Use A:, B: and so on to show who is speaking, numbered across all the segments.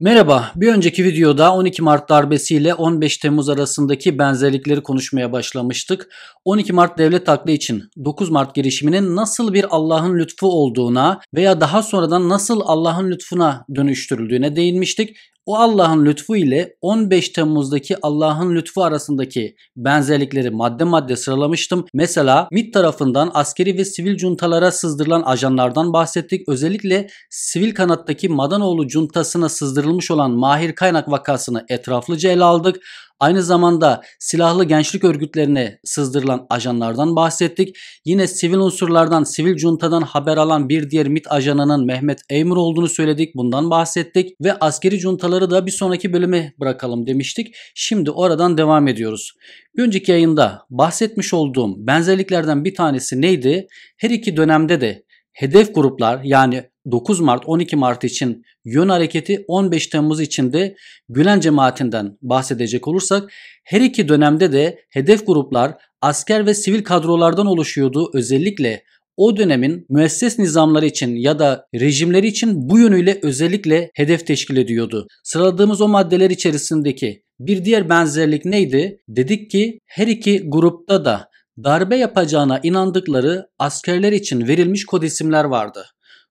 A: Merhaba, bir önceki videoda 12 Mart darbesiyle 15 Temmuz arasındaki benzerlikleri konuşmaya başlamıştık. 12 Mart devlet aklı için 9 Mart girişiminin nasıl bir Allah'ın lütfu olduğuna veya daha sonradan nasıl Allah'ın lütfuna dönüştürüldüğüne değinmiştik o Allah'ın lütfu ile 15 Temmuz'daki Allah'ın lütfu arasındaki benzerlikleri madde madde sıralamıştım. Mesela MIT tarafından askeri ve sivil cuntalara sızdırılan ajanlardan bahsettik. Özellikle sivil kanattaki Madanoğlu cuntasına sızdırılmış olan Mahir Kaynak vakasını etraflıca ele aldık. Aynı zamanda silahlı gençlik örgütlerine sızdırılan ajanlardan bahsettik. Yine sivil unsurlardan, sivil juntadan haber alan bir diğer MIT ajanının Mehmet Eymur olduğunu söyledik. Bundan bahsettik ve askeri juntaları da bir sonraki bölüme bırakalım demiştik. Şimdi oradan devam ediyoruz. Bir önceki yayında bahsetmiş olduğum benzerliklerden bir tanesi neydi? Her iki dönemde de hedef gruplar yani 9 Mart 12 Mart için yön hareketi 15 Temmuz için de Gülen cemaatinden bahsedecek olursak her iki dönemde de hedef gruplar asker ve sivil kadrolardan oluşuyordu. Özellikle o dönemin müesses nizamları için ya da rejimleri için bu yönüyle özellikle hedef teşkil ediyordu. Sıraladığımız o maddeler içerisindeki bir diğer benzerlik neydi? Dedik ki her iki grupta da darbe yapacağına inandıkları askerler için verilmiş kod isimler vardı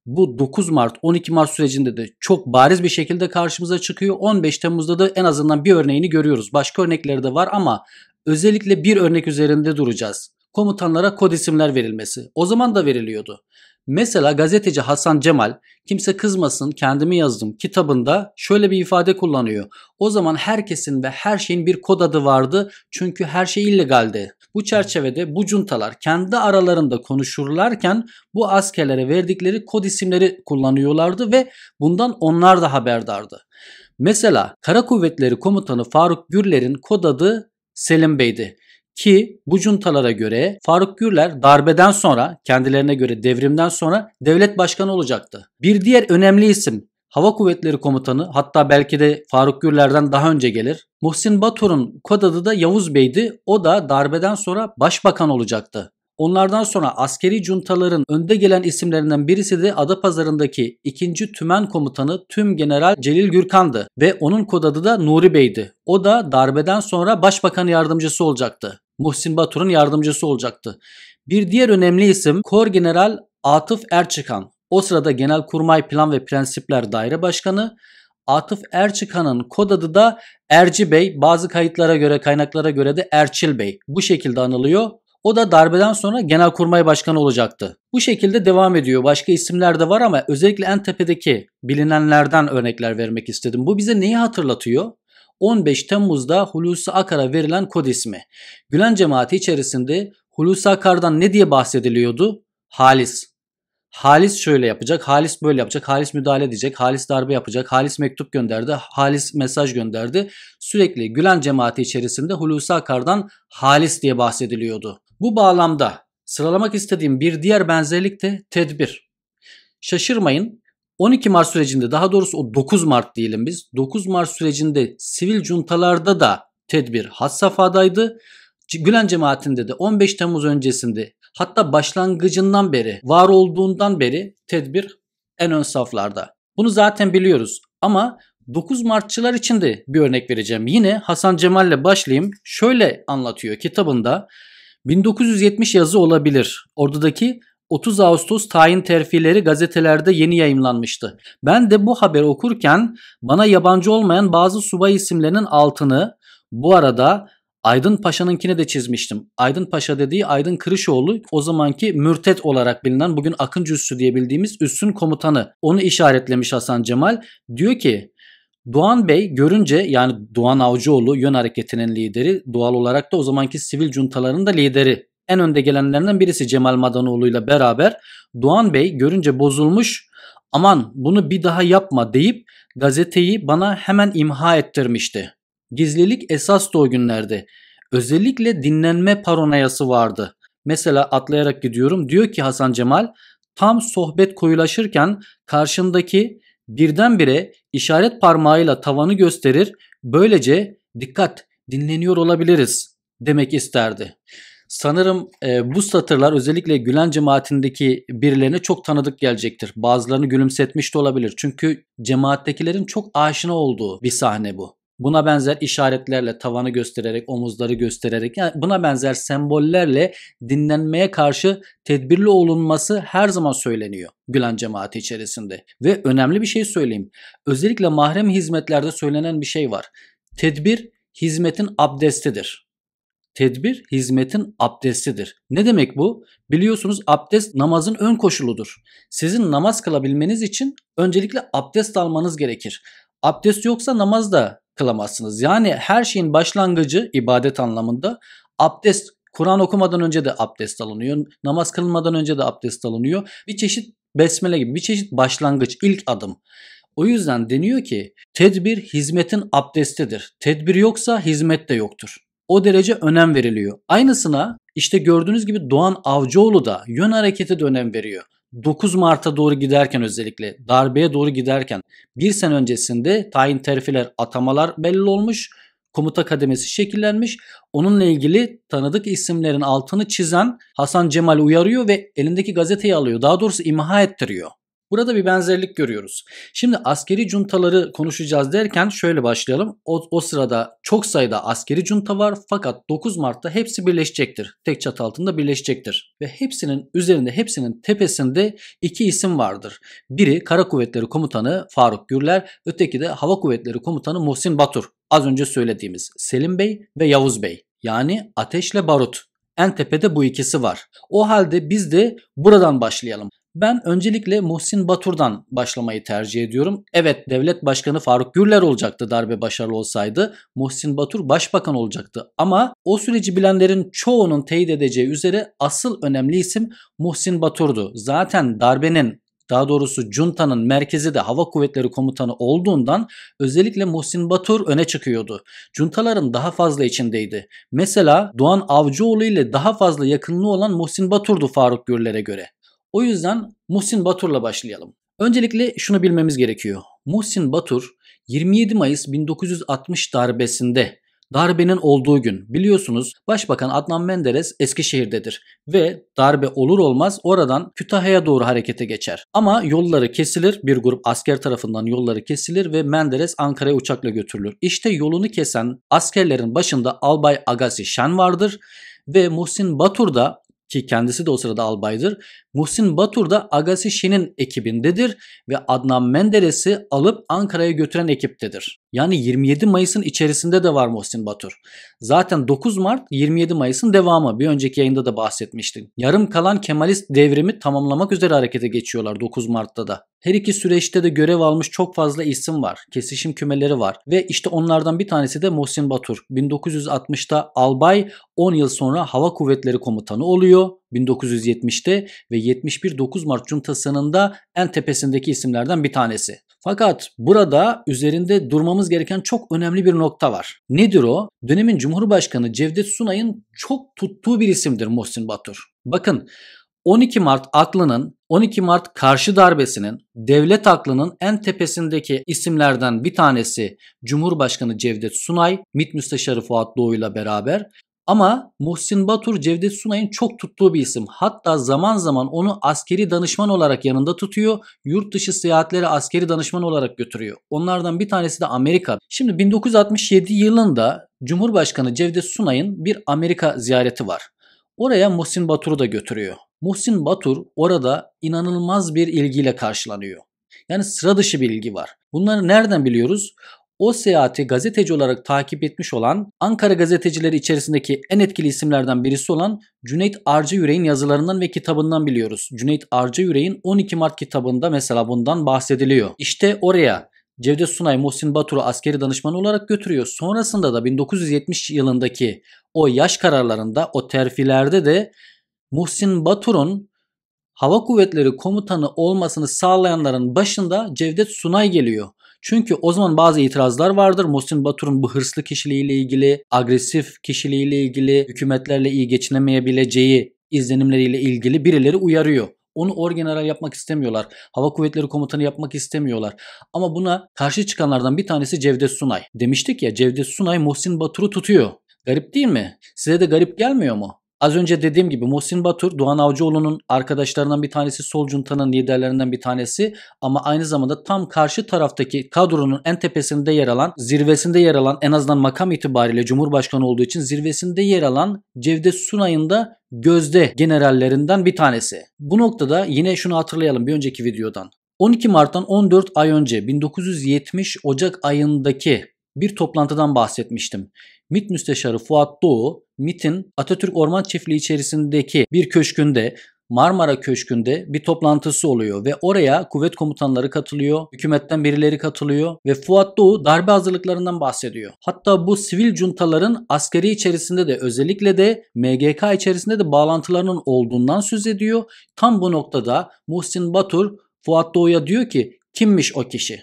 A: bu 9 Mart 12 Mart sürecinde de çok bariz bir şekilde karşımıza çıkıyor. 15 Temmuz'da da en azından bir örneğini görüyoruz. Başka örnekleri de var ama özellikle bir örnek üzerinde duracağız. Komutanlara kod isimler verilmesi. O zaman da veriliyordu. Mesela gazeteci Hasan Cemal kimse kızmasın kendimi yazdım kitabında şöyle bir ifade kullanıyor. O zaman herkesin ve her şeyin bir kod adı vardı çünkü her şey illegaldi. Bu çerçevede bu cuntalar kendi aralarında konuşurlarken bu askerlere verdikleri kod isimleri kullanıyorlardı ve bundan onlar da haberdardı. Mesela Kara Kuvvetleri Komutanı Faruk Gürler'in kod adı Selim Bey'di. Ki bu cuntalara göre Faruk Gürler darbeden sonra kendilerine göre devrimden sonra devlet başkanı olacaktı. Bir diğer önemli isim Hava Kuvvetleri Komutanı hatta belki de Faruk Gürler'den daha önce gelir. Muhsin Batur'un kod adı da Yavuz Bey'di. O da darbeden sonra başbakan olacaktı. Onlardan sonra askeri cuntaların önde gelen isimlerinden birisi de Adapazarı'ndaki 2. Tümen Komutanı Tüm General Celil Gürkan'dı ve onun kod adı da Nuri Bey'di. O da darbeden sonra başbakan yardımcısı olacaktı. Muhsin Batur'un yardımcısı olacaktı. Bir diğer önemli isim Kor General Atıf Erçikan. O sırada Genelkurmay Plan ve Prensipler Daire Başkanı. Atıf Erçikan'ın kod adı da Erci Bey. Bazı kayıtlara göre kaynaklara göre de Erçil Bey. Bu şekilde anılıyor. O da darbeden sonra Genelkurmay Başkanı olacaktı. Bu şekilde devam ediyor. Başka isimler de var ama özellikle en tepedeki bilinenlerden örnekler vermek istedim. Bu bize neyi hatırlatıyor? 15 Temmuz'da Hulusi Akar'a verilen kod ismi. Gülen cemaati içerisinde Hulusi Akar'dan ne diye bahsediliyordu? Halis. Halis şöyle yapacak, Halis böyle yapacak, Halis müdahale edecek, Halis darbe yapacak, Halis mektup gönderdi, Halis mesaj gönderdi. Sürekli Gülen cemaati içerisinde Hulusi Akar'dan Halis diye bahsediliyordu. Bu bağlamda sıralamak istediğim bir diğer benzerlik de tedbir. Şaşırmayın 12 Mart sürecinde daha doğrusu o 9 Mart diyelim biz. 9 Mart sürecinde sivil cuntalarda da tedbir has safhadaydı. Gülen cemaatinde de 15 Temmuz öncesinde hatta başlangıcından beri var olduğundan beri tedbir en ön saflarda. Bunu zaten biliyoruz ama 9 Martçılar için de bir örnek vereceğim. Yine Hasan Cemal ile başlayayım. Şöyle anlatıyor kitabında 1970 yazı olabilir. Ordudaki 30 Ağustos tayin terfileri gazetelerde yeni yayımlanmıştı. Ben de bu haberi okurken bana yabancı olmayan bazı subay isimlerinin altını bu arada Aydın Paşa'nınkini de çizmiştim. Aydın Paşa dediği Aydın Kırışoğlu o zamanki mürtet olarak bilinen bugün Akıncı Üssü diye bildiğimiz Üssün komutanı. Onu işaretlemiş Hasan Cemal. Diyor ki Doğan Bey görünce yani Doğan Avcıoğlu yön hareketinin lideri doğal olarak da o zamanki sivil cuntaların da lideri en önde gelenlerinden birisi Cemal Madanoğlu ile beraber Doğan Bey görünce bozulmuş aman bunu bir daha yapma deyip gazeteyi bana hemen imha ettirmişti. Gizlilik esas da o günlerde. Özellikle dinlenme paranoyası vardı. Mesela atlayarak gidiyorum diyor ki Hasan Cemal tam sohbet koyulaşırken karşımdaki birdenbire işaret parmağıyla tavanı gösterir böylece dikkat dinleniyor olabiliriz demek isterdi. Sanırım e, bu satırlar özellikle Gülen cemaatindeki birilerine çok tanıdık gelecektir. Bazılarını gülümsetmiş de olabilir. Çünkü cemaattekilerin çok aşina olduğu bir sahne bu. Buna benzer işaretlerle tavanı göstererek, omuzları göstererek, yani buna benzer sembollerle dinlenmeye karşı tedbirli olunması her zaman söyleniyor Gülen cemaati içerisinde. Ve önemli bir şey söyleyeyim. Özellikle mahrem hizmetlerde söylenen bir şey var. Tedbir hizmetin abdestidir. Tedbir hizmetin abdestidir. Ne demek bu? Biliyorsunuz abdest namazın ön koşuludur. Sizin namaz kılabilmeniz için öncelikle abdest almanız gerekir. Abdest yoksa namaz da kılamazsınız. Yani her şeyin başlangıcı ibadet anlamında abdest Kur'an okumadan önce de abdest alınıyor. Namaz kılmadan önce de abdest alınıyor. Bir çeşit besmele gibi bir çeşit başlangıç, ilk adım. O yüzden deniyor ki tedbir hizmetin abdestidir. Tedbir yoksa hizmet de yoktur o derece önem veriliyor. Aynısına işte gördüğünüz gibi Doğan Avcıoğlu da yön harekete de önem veriyor. 9 Mart'a doğru giderken özellikle darbeye doğru giderken bir sene öncesinde tayin terfiler atamalar belli olmuş. Komuta kademesi şekillenmiş. Onunla ilgili tanıdık isimlerin altını çizen Hasan Cemal uyarıyor ve elindeki gazeteyi alıyor. Daha doğrusu imha ettiriyor. Burada bir benzerlik görüyoruz. Şimdi askeri cuntaları konuşacağız derken şöyle başlayalım. O, o sırada çok sayıda askeri junta var fakat 9 Mart'ta hepsi birleşecektir. Tek çatı altında birleşecektir. Ve hepsinin üzerinde hepsinin tepesinde iki isim vardır. Biri Kara Kuvvetleri Komutanı Faruk Gürler, öteki de Hava Kuvvetleri Komutanı Muhsin Batur. Az önce söylediğimiz Selim Bey ve Yavuz Bey. Yani ateşle barut. En tepede bu ikisi var. O halde biz de buradan başlayalım. Ben öncelikle Muhsin Batur'dan başlamayı tercih ediyorum. Evet devlet başkanı Faruk Gürler olacaktı darbe başarılı olsaydı. Muhsin Batur başbakan olacaktı. Ama o süreci bilenlerin çoğunun teyit edeceği üzere asıl önemli isim Muhsin Batur'du. Zaten darbenin daha doğrusu Cunta'nın merkezi de Hava Kuvvetleri Komutanı olduğundan özellikle Muhsin Batur öne çıkıyordu. Cuntaların daha fazla içindeydi. Mesela Doğan Avcıoğlu ile daha fazla yakınlığı olan Muhsin Batur'du Faruk Gürler'e göre. O yüzden Muhsin Batur'la başlayalım. Öncelikle şunu bilmemiz gerekiyor. Muhsin Batur 27 Mayıs 1960 darbesinde darbenin olduğu gün biliyorsunuz Başbakan Adnan Menderes Eskişehir'dedir ve darbe olur olmaz oradan Kütahya'ya doğru harekete geçer. Ama yolları kesilir bir grup asker tarafından yolları kesilir ve Menderes Ankara'ya uçakla götürülür. İşte yolunu kesen askerlerin başında Albay Agassi Şen vardır ve Muhsin Batur da ki kendisi de o sırada albaydır. Muhsin Batur da Agassi Şen'in ekibindedir ve Adnan Menderes'i alıp Ankara'ya götüren ekiptedir. Yani 27 Mayıs'ın içerisinde de var Muhsin Batur. Zaten 9 Mart 27 Mayıs'ın devamı. Bir önceki yayında da bahsetmiştim. Yarım kalan Kemalist devrimi tamamlamak üzere harekete geçiyorlar 9 Mart'ta da. Her iki süreçte de görev almış çok fazla isim var. Kesişim kümeleri var. Ve işte onlardan bir tanesi de Muhsin Batur. 1960'ta albay 10 yıl sonra Hava Kuvvetleri Komutanı oluyor. 1970'te ve 71 9 Mart Cuntası'nın da en tepesindeki isimlerden bir tanesi. Fakat burada üzerinde durmamız gereken çok önemli bir nokta var. Nedir o? Dönemin Cumhurbaşkanı Cevdet Sunay'ın çok tuttuğu bir isimdir Muhsin Batur. Bakın 12 Mart aklının, 12 Mart karşı darbesinin, devlet aklının en tepesindeki isimlerden bir tanesi Cumhurbaşkanı Cevdet Sunay, MİT Müsteşarı Fuat Doğu ile beraber ama Muhsin Batur Cevdet Sunay'ın çok tuttuğu bir isim. Hatta zaman zaman onu askeri danışman olarak yanında tutuyor. Yurt dışı seyahatlere askeri danışman olarak götürüyor. Onlardan bir tanesi de Amerika. Şimdi 1967 yılında Cumhurbaşkanı Cevdet Sunay'ın bir Amerika ziyareti var. Oraya Muhsin Batur'u da götürüyor. Muhsin Batur orada inanılmaz bir ilgiyle karşılanıyor. Yani sıra dışı bir ilgi var. Bunları nereden biliyoruz? o seyahati gazeteci olarak takip etmiş olan Ankara gazetecileri içerisindeki en etkili isimlerden birisi olan Cüneyt Arca Yüreğin yazılarından ve kitabından biliyoruz. Cüneyt Arca Yüreğin 12 Mart kitabında mesela bundan bahsediliyor. İşte oraya Cevdet Sunay Muhsin Batur'u askeri danışman olarak götürüyor. Sonrasında da 1970 yılındaki o yaş kararlarında o terfilerde de Muhsin Batur'un Hava Kuvvetleri Komutanı olmasını sağlayanların başında Cevdet Sunay geliyor. Çünkü o zaman bazı itirazlar vardır. Muhsin Batur'un bu hırslı kişiliğiyle ilgili, agresif kişiliğiyle ilgili, hükümetlerle iyi geçinemeyebileceği izlenimleriyle ilgili birileri uyarıyor. Onu orgeneral yapmak istemiyorlar. Hava Kuvvetleri Komutanı yapmak istemiyorlar. Ama buna karşı çıkanlardan bir tanesi Cevdet Sunay. Demiştik ya Cevdet Sunay Muhsin Batur'u tutuyor. Garip değil mi? Size de garip gelmiyor mu? Az önce dediğim gibi Muhsin Batur, Doğan Avcıoğlu'nun arkadaşlarından bir tanesi, Sol Cunta'nın liderlerinden bir tanesi ama aynı zamanda tam karşı taraftaki kadronun en tepesinde yer alan, zirvesinde yer alan en azından makam itibariyle Cumhurbaşkanı olduğu için zirvesinde yer alan Cevdet Sunay'ın da gözde generallerinden bir tanesi. Bu noktada yine şunu hatırlayalım bir önceki videodan. 12 Mart'tan 14 ay önce 1970 Ocak ayındaki bir toplantıdan bahsetmiştim. MİT Müsteşarı Fuat Doğu, MİT'in Atatürk Orman Çiftliği içerisindeki bir köşkünde Marmara Köşkü'nde bir toplantısı oluyor ve oraya kuvvet komutanları katılıyor, hükümetten birileri katılıyor ve Fuat Doğu darbe hazırlıklarından bahsediyor. Hatta bu sivil cuntaların askeri içerisinde de özellikle de MGK içerisinde de bağlantılarının olduğundan söz ediyor. Tam bu noktada Muhsin Batur Fuat Doğu'ya diyor ki kimmiş o kişi?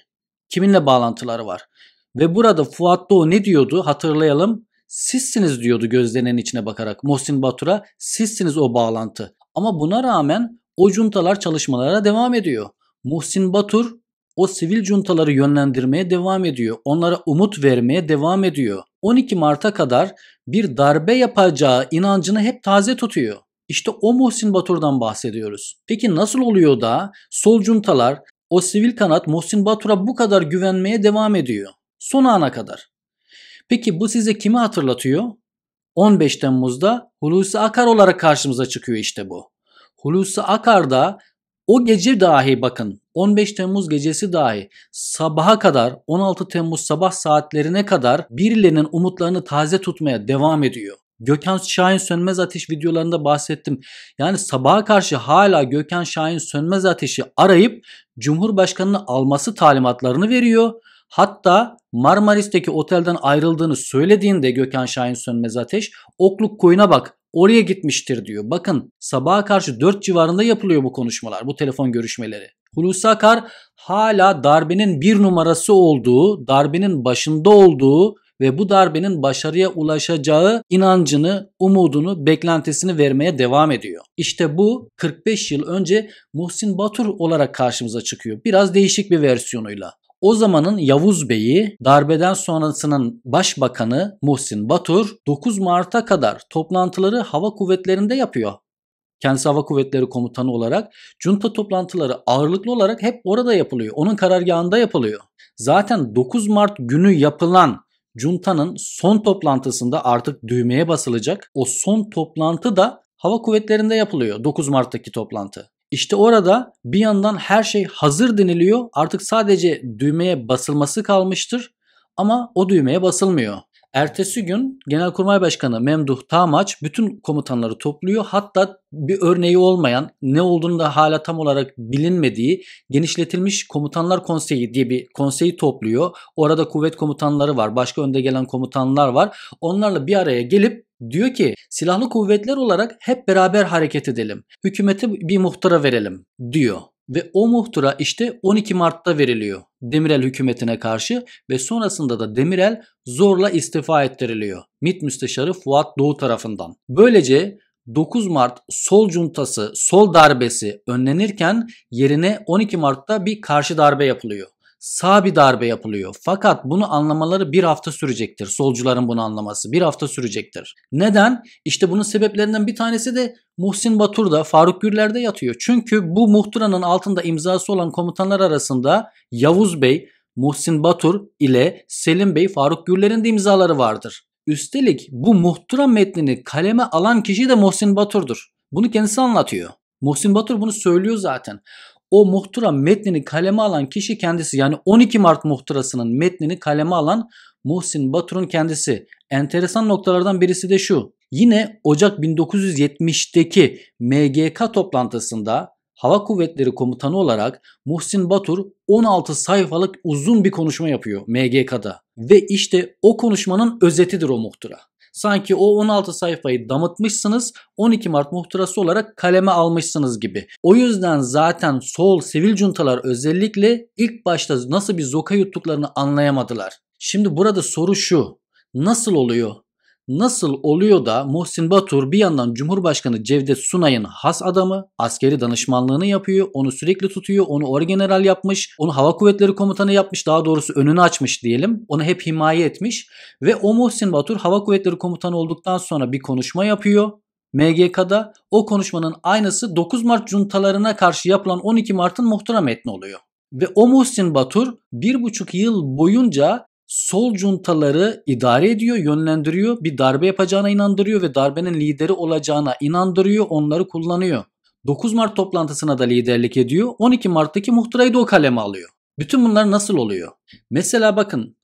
A: Kiminle bağlantıları var? Ve burada Fuat Doğu ne diyordu hatırlayalım. Sizsiniz diyordu gözlerinin içine bakarak Muhsin Batur'a sizsiniz o bağlantı. Ama buna rağmen o juntalar çalışmalara devam ediyor. Muhsin Batur o sivil juntaları yönlendirmeye devam ediyor. Onlara umut vermeye devam ediyor. 12 Mart'a kadar bir darbe yapacağı inancını hep taze tutuyor. İşte o Muhsin Batur'dan bahsediyoruz. Peki nasıl oluyor da sol juntalar o sivil kanat Muhsin Batur'a bu kadar güvenmeye devam ediyor? son ana kadar. Peki bu size kimi hatırlatıyor? 15 Temmuz'da Hulusi Akar olarak karşımıza çıkıyor işte bu. Hulusi Akar da o gece dahi bakın 15 Temmuz gecesi dahi sabaha kadar 16 Temmuz sabah saatlerine kadar birilerinin umutlarını taze tutmaya devam ediyor. Gökhan Şahin Sönmez Ateş videolarında bahsettim. Yani sabaha karşı hala Gökhan Şahin Sönmez Ateş'i arayıp Cumhurbaşkanı'nı alması talimatlarını veriyor. Hatta Marmaris'teki otelden ayrıldığını söylediğinde Gökhan Şahin Sönmez Ateş okluk koyuna bak oraya gitmiştir diyor. Bakın sabaha karşı 4 civarında yapılıyor bu konuşmalar, bu telefon görüşmeleri. Hulusi Akar hala darbenin bir numarası olduğu, darbenin başında olduğu ve bu darbenin başarıya ulaşacağı inancını, umudunu, beklentisini vermeye devam ediyor. İşte bu 45 yıl önce Muhsin Batur olarak karşımıza çıkıyor. Biraz değişik bir versiyonuyla. O zamanın Yavuz Bey'i darbeden sonrasının başbakanı Muhsin Batur 9 Mart'a kadar toplantıları hava kuvvetlerinde yapıyor. Kendisi hava kuvvetleri komutanı olarak junta toplantıları ağırlıklı olarak hep orada yapılıyor. Onun karargahında yapılıyor. Zaten 9 Mart günü yapılan juntanın son toplantısında artık düğmeye basılacak. O son toplantı da hava kuvvetlerinde yapılıyor 9 Mart'taki toplantı. İşte orada bir yandan her şey hazır deniliyor. Artık sadece düğmeye basılması kalmıştır ama o düğmeye basılmıyor. Ertesi gün Genelkurmay Başkanı Memduh Tamaç bütün komutanları topluyor. Hatta bir örneği olmayan, ne olduğunu da hala tam olarak bilinmediği genişletilmiş komutanlar konseyi diye bir konseyi topluyor. Orada kuvvet komutanları var, başka önde gelen komutanlar var. Onlarla bir araya gelip Diyor ki silahlı kuvvetler olarak hep beraber hareket edelim. Hükümeti bir muhtara verelim diyor. Ve o muhtıra işte 12 Mart'ta veriliyor Demirel hükümetine karşı ve sonrasında da Demirel zorla istifa ettiriliyor MİT Müsteşarı Fuat Doğu tarafından. Böylece 9 Mart sol cuntası, sol darbesi önlenirken yerine 12 Mart'ta bir karşı darbe yapılıyor sağ bir darbe yapılıyor. Fakat bunu anlamaları bir hafta sürecektir. Solcuların bunu anlaması bir hafta sürecektir. Neden? İşte bunun sebeplerinden bir tanesi de Muhsin Batur'da, Faruk Gürler'de yatıyor. Çünkü bu muhtıranın altında imzası olan komutanlar arasında Yavuz Bey, Muhsin Batur ile Selim Bey, Faruk Gürler'in de imzaları vardır. Üstelik bu muhtıra metnini kaleme alan kişi de Muhsin Batur'dur. Bunu kendisi anlatıyor. Muhsin Batur bunu söylüyor zaten o muhtıra metnini kaleme alan kişi kendisi. Yani 12 Mart muhtırasının metnini kaleme alan Muhsin Batur'un kendisi. Enteresan noktalardan birisi de şu. Yine Ocak 1970'teki MGK toplantısında Hava Kuvvetleri Komutanı olarak Muhsin Batur 16 sayfalık uzun bir konuşma yapıyor MGK'da. Ve işte o konuşmanın özetidir o muhtıra. Sanki o 16 sayfayı damıtmışsınız 12 Mart muhtırası olarak kaleme almışsınız gibi. O yüzden zaten sol sivil cuntalar özellikle ilk başta nasıl bir zoka yuttuklarını anlayamadılar. Şimdi burada soru şu. Nasıl oluyor? Nasıl oluyor da Muhsin Batur bir yandan Cumhurbaşkanı Cevdet Sunay'ın has adamı askeri danışmanlığını yapıyor. Onu sürekli tutuyor. Onu orgeneral yapmış. Onu hava kuvvetleri komutanı yapmış. Daha doğrusu önünü açmış diyelim. Onu hep himaye etmiş. Ve o Muhsin Batur hava kuvvetleri komutanı olduktan sonra bir konuşma yapıyor. MGK'da o konuşmanın aynısı 9 Mart cuntalarına karşı yapılan 12 Mart'ın muhtıra metni oluyor. Ve o Muhsin Batur bir buçuk yıl boyunca sol cuntaları idare ediyor, yönlendiriyor, bir darbe yapacağına inandırıyor ve darbenin lideri olacağına inandırıyor, onları kullanıyor. 9 Mart toplantısına da liderlik ediyor. 12 Mart'taki muhtırayı da o kaleme alıyor. Bütün bunlar nasıl oluyor? Mesela bakın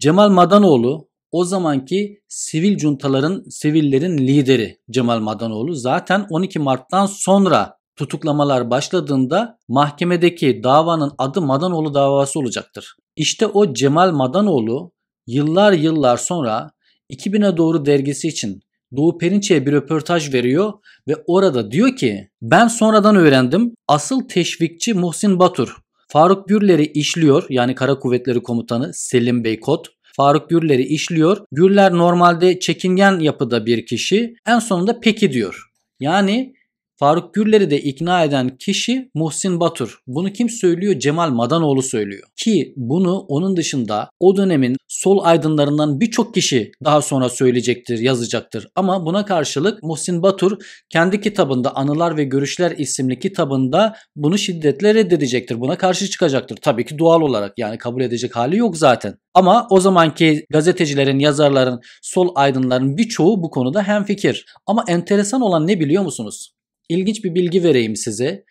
A: Cemal Madanoğlu o zamanki sivil cuntaların, sivillerin lideri Cemal Madanoğlu zaten 12 Mart'tan sonra tutuklamalar başladığında mahkemedeki davanın adı Madanoğlu davası olacaktır. İşte o Cemal Madanoğlu yıllar yıllar sonra 2000'e doğru dergisi için Doğu Perinçe'ye bir röportaj veriyor ve orada diyor ki ben sonradan öğrendim asıl teşvikçi Muhsin Batur. Faruk Gürler'i işliyor yani Kara Kuvvetleri Komutanı Selim Beykot. Faruk Gürler'i işliyor. Gürler normalde çekingen yapıda bir kişi. En sonunda peki diyor. Yani Faruk Gürler'i de ikna eden kişi Muhsin Batur. Bunu kim söylüyor? Cemal Madanoğlu söylüyor. Ki bunu onun dışında o dönemin sol aydınlarından birçok kişi daha sonra söyleyecektir, yazacaktır. Ama buna karşılık Muhsin Batur kendi kitabında Anılar ve Görüşler isimli kitabında bunu şiddetle reddedecektir. Buna karşı çıkacaktır. Tabii ki doğal olarak yani kabul edecek hali yok zaten. Ama o zamanki gazetecilerin, yazarların, sol aydınların birçoğu bu konuda hemfikir. Ama enteresan olan ne biliyor musunuz? İlginç bir bilgi vereyim size.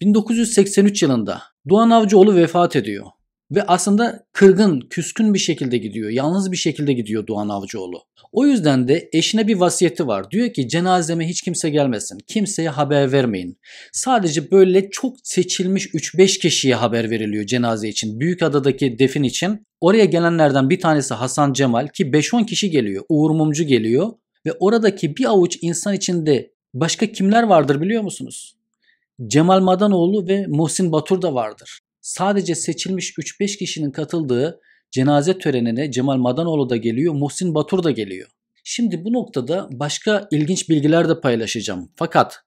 A: 1983 yılında Doğan Avcıoğlu vefat ediyor. Ve aslında kırgın, küskün bir şekilde gidiyor. Yalnız bir şekilde gidiyor Doğan Avcıoğlu. O yüzden de eşine bir vasiyeti var. Diyor ki cenazeme hiç kimse gelmesin. Kimseye haber vermeyin. Sadece böyle çok seçilmiş 3-5 kişiye haber veriliyor cenaze için. büyük adadaki defin için. Oraya gelenlerden bir tanesi Hasan Cemal ki 5-10 kişi geliyor. Uğur Mumcu geliyor. Ve oradaki bir avuç insan içinde Başka kimler vardır biliyor musunuz? Cemal Madanoğlu ve Muhsin Batur da vardır. Sadece seçilmiş 3-5 kişinin katıldığı cenaze törenine Cemal Madanoğlu da geliyor, Muhsin Batur da geliyor. Şimdi bu noktada başka ilginç bilgiler de paylaşacağım. Fakat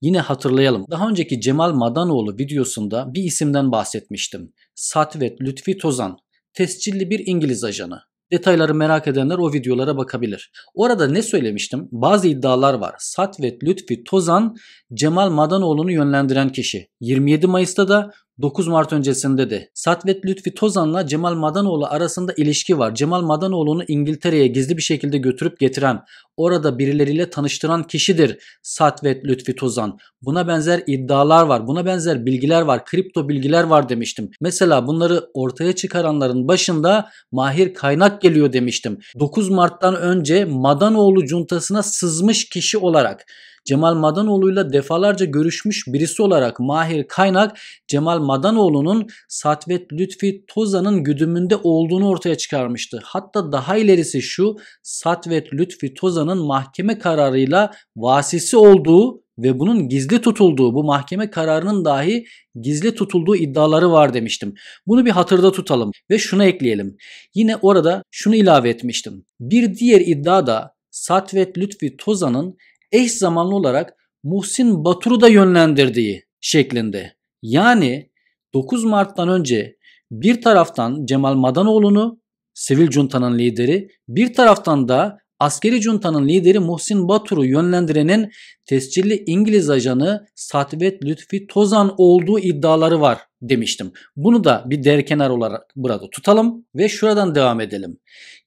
A: yine hatırlayalım. Daha önceki Cemal Madanoğlu videosunda bir isimden bahsetmiştim. Satvet Lütfi Tozan, tescilli bir İngiliz ajanı. Detayları merak edenler o videolara bakabilir. Orada ne söylemiştim? Bazı iddialar var. Satvet Lütfi Tozan Cemal Madanoğlu'nu yönlendiren kişi. 27 Mayıs'ta da 9 Mart öncesinde de Satvet Lütfi Tozan'la Cemal Madanoğlu arasında ilişki var. Cemal Madanoğlu'nu İngiltere'ye gizli bir şekilde götürüp getiren, orada birileriyle tanıştıran kişidir Satvet Lütfi Tozan. Buna benzer iddialar var, buna benzer bilgiler var, kripto bilgiler var demiştim. Mesela bunları ortaya çıkaranların başında Mahir Kaynak geliyor demiştim. 9 Mart'tan önce Madanoğlu cuntasına sızmış kişi olarak Cemal Madanoğlu'yla defalarca görüşmüş birisi olarak Mahir Kaynak Cemal Madanoğlu'nun Satvet Lütfi Tozan'ın güdümünde olduğunu ortaya çıkarmıştı. Hatta daha ilerisi şu Satvet Lütfi Tozan'ın mahkeme kararıyla vasisi olduğu ve bunun gizli tutulduğu bu mahkeme kararının dahi gizli tutulduğu iddiaları var demiştim. Bunu bir hatırda tutalım ve şunu ekleyelim. Yine orada şunu ilave etmiştim. Bir diğer iddia da Satvet Lütfi Tozan'ın eş zamanlı olarak Muhsin Batur'u da yönlendirdiği şeklinde. Yani 9 Mart'tan önce bir taraftan Cemal Madanoğlu'nu sivil cuntanın lideri bir taraftan da askeri cuntanın lideri Muhsin Batur'u yönlendirenin tescilli İngiliz ajanı Satvet Lütfi Tozan olduğu iddiaları var demiştim. Bunu da bir derkenar olarak burada tutalım ve şuradan devam edelim.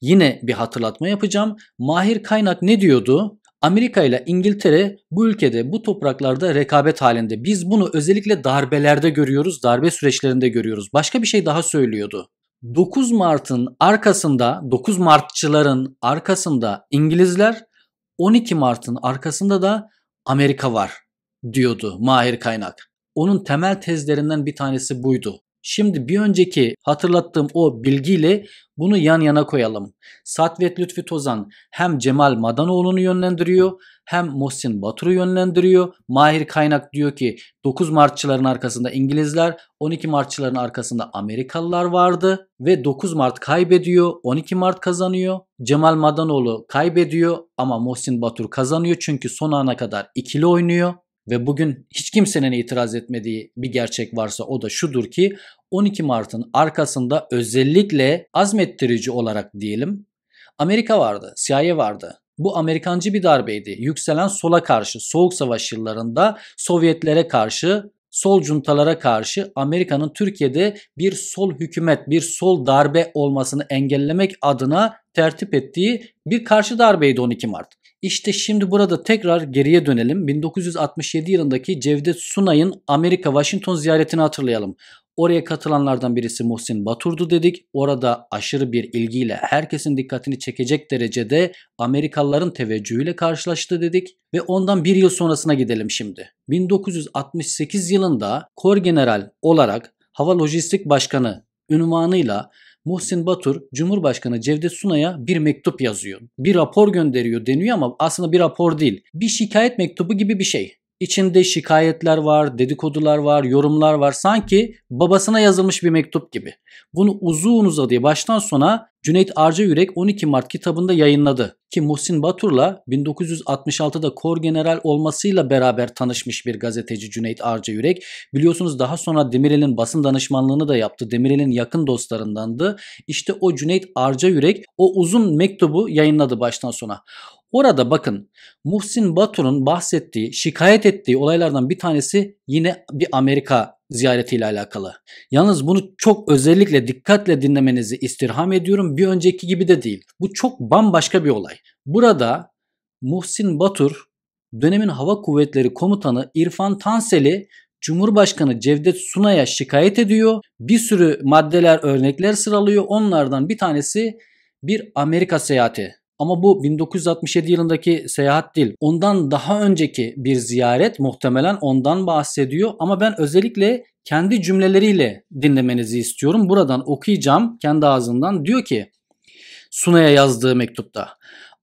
A: Yine bir hatırlatma yapacağım. Mahir Kaynak ne diyordu? Amerika ile İngiltere bu ülkede bu topraklarda rekabet halinde. Biz bunu özellikle darbelerde görüyoruz, darbe süreçlerinde görüyoruz. Başka bir şey daha söylüyordu. 9 Mart'ın arkasında 9 Martçıların arkasında İngilizler 12 Mart'ın arkasında da Amerika var diyordu Mahir Kaynak. Onun temel tezlerinden bir tanesi buydu. Şimdi bir önceki hatırlattığım o bilgiyle bunu yan yana koyalım. Satvet Lütfi Tozan hem Cemal Madanoğlu'nu yönlendiriyor hem Mohsin Batur'u yönlendiriyor. Mahir Kaynak diyor ki 9 Martçıların arkasında İngilizler, 12 Martçıların arkasında Amerikalılar vardı ve 9 Mart kaybediyor, 12 Mart kazanıyor. Cemal Madanoğlu kaybediyor ama Mohsin Batur kazanıyor çünkü son ana kadar ikili oynuyor ve bugün hiç kimsenin itiraz etmediği bir gerçek varsa o da şudur ki 12 Mart'ın arkasında özellikle azmettirici olarak diyelim Amerika vardı, CIA vardı. Bu Amerikancı bir darbeydi. Yükselen sola karşı soğuk savaş yıllarında Sovyetlere karşı sol cuntalara karşı Amerika'nın Türkiye'de bir sol hükümet, bir sol darbe olmasını engellemek adına tertip ettiği bir karşı darbeydi 12 Mart. İşte şimdi burada tekrar geriye dönelim. 1967 yılındaki Cevdet Sunay'ın Amerika Washington ziyaretini hatırlayalım. Oraya katılanlardan birisi Muhsin Batur'du dedik. Orada aşırı bir ilgiyle herkesin dikkatini çekecek derecede Amerikalıların teveccühüyle karşılaştı dedik. Ve ondan bir yıl sonrasına gidelim şimdi. 1968 yılında Kor General olarak Hava Lojistik Başkanı ünvanıyla Muhsin Batur Cumhurbaşkanı Cevdet Sunay'a bir mektup yazıyor. Bir rapor gönderiyor deniyor ama aslında bir rapor değil. Bir şikayet mektubu gibi bir şey. İçinde şikayetler var, dedikodular var, yorumlar var. Sanki babasına yazılmış bir mektup gibi. Bunu uzun uzadıya baştan sona Cüneyt Arca Yürek 12 Mart kitabında yayınladı. Ki Muhsin Batur'la 1966'da kor general olmasıyla beraber tanışmış bir gazeteci Cüneyt Arca Yürek. Biliyorsunuz daha sonra Demirel'in basın danışmanlığını da yaptı. Demirel'in yakın dostlarındandı. İşte o Cüneyt Arca Yürek o uzun mektubu yayınladı baştan sona. Orada bakın Muhsin Batur'un bahsettiği, şikayet ettiği olaylardan bir tanesi yine bir Amerika ziyaretiyle alakalı. Yalnız bunu çok özellikle dikkatle dinlemenizi istirham ediyorum. Bir önceki gibi de değil. Bu çok bambaşka bir olay. Burada Muhsin Batur dönemin Hava Kuvvetleri Komutanı İrfan Tansel'i Cumhurbaşkanı Cevdet Sunay'a şikayet ediyor. Bir sürü maddeler, örnekler sıralıyor. Onlardan bir tanesi bir Amerika seyahati ama bu 1967 yılındaki seyahat değil. Ondan daha önceki bir ziyaret muhtemelen ondan bahsediyor ama ben özellikle kendi cümleleriyle dinlemenizi istiyorum. Buradan okuyacağım kendi ağzından. Diyor ki Suna'ya yazdığı mektupta.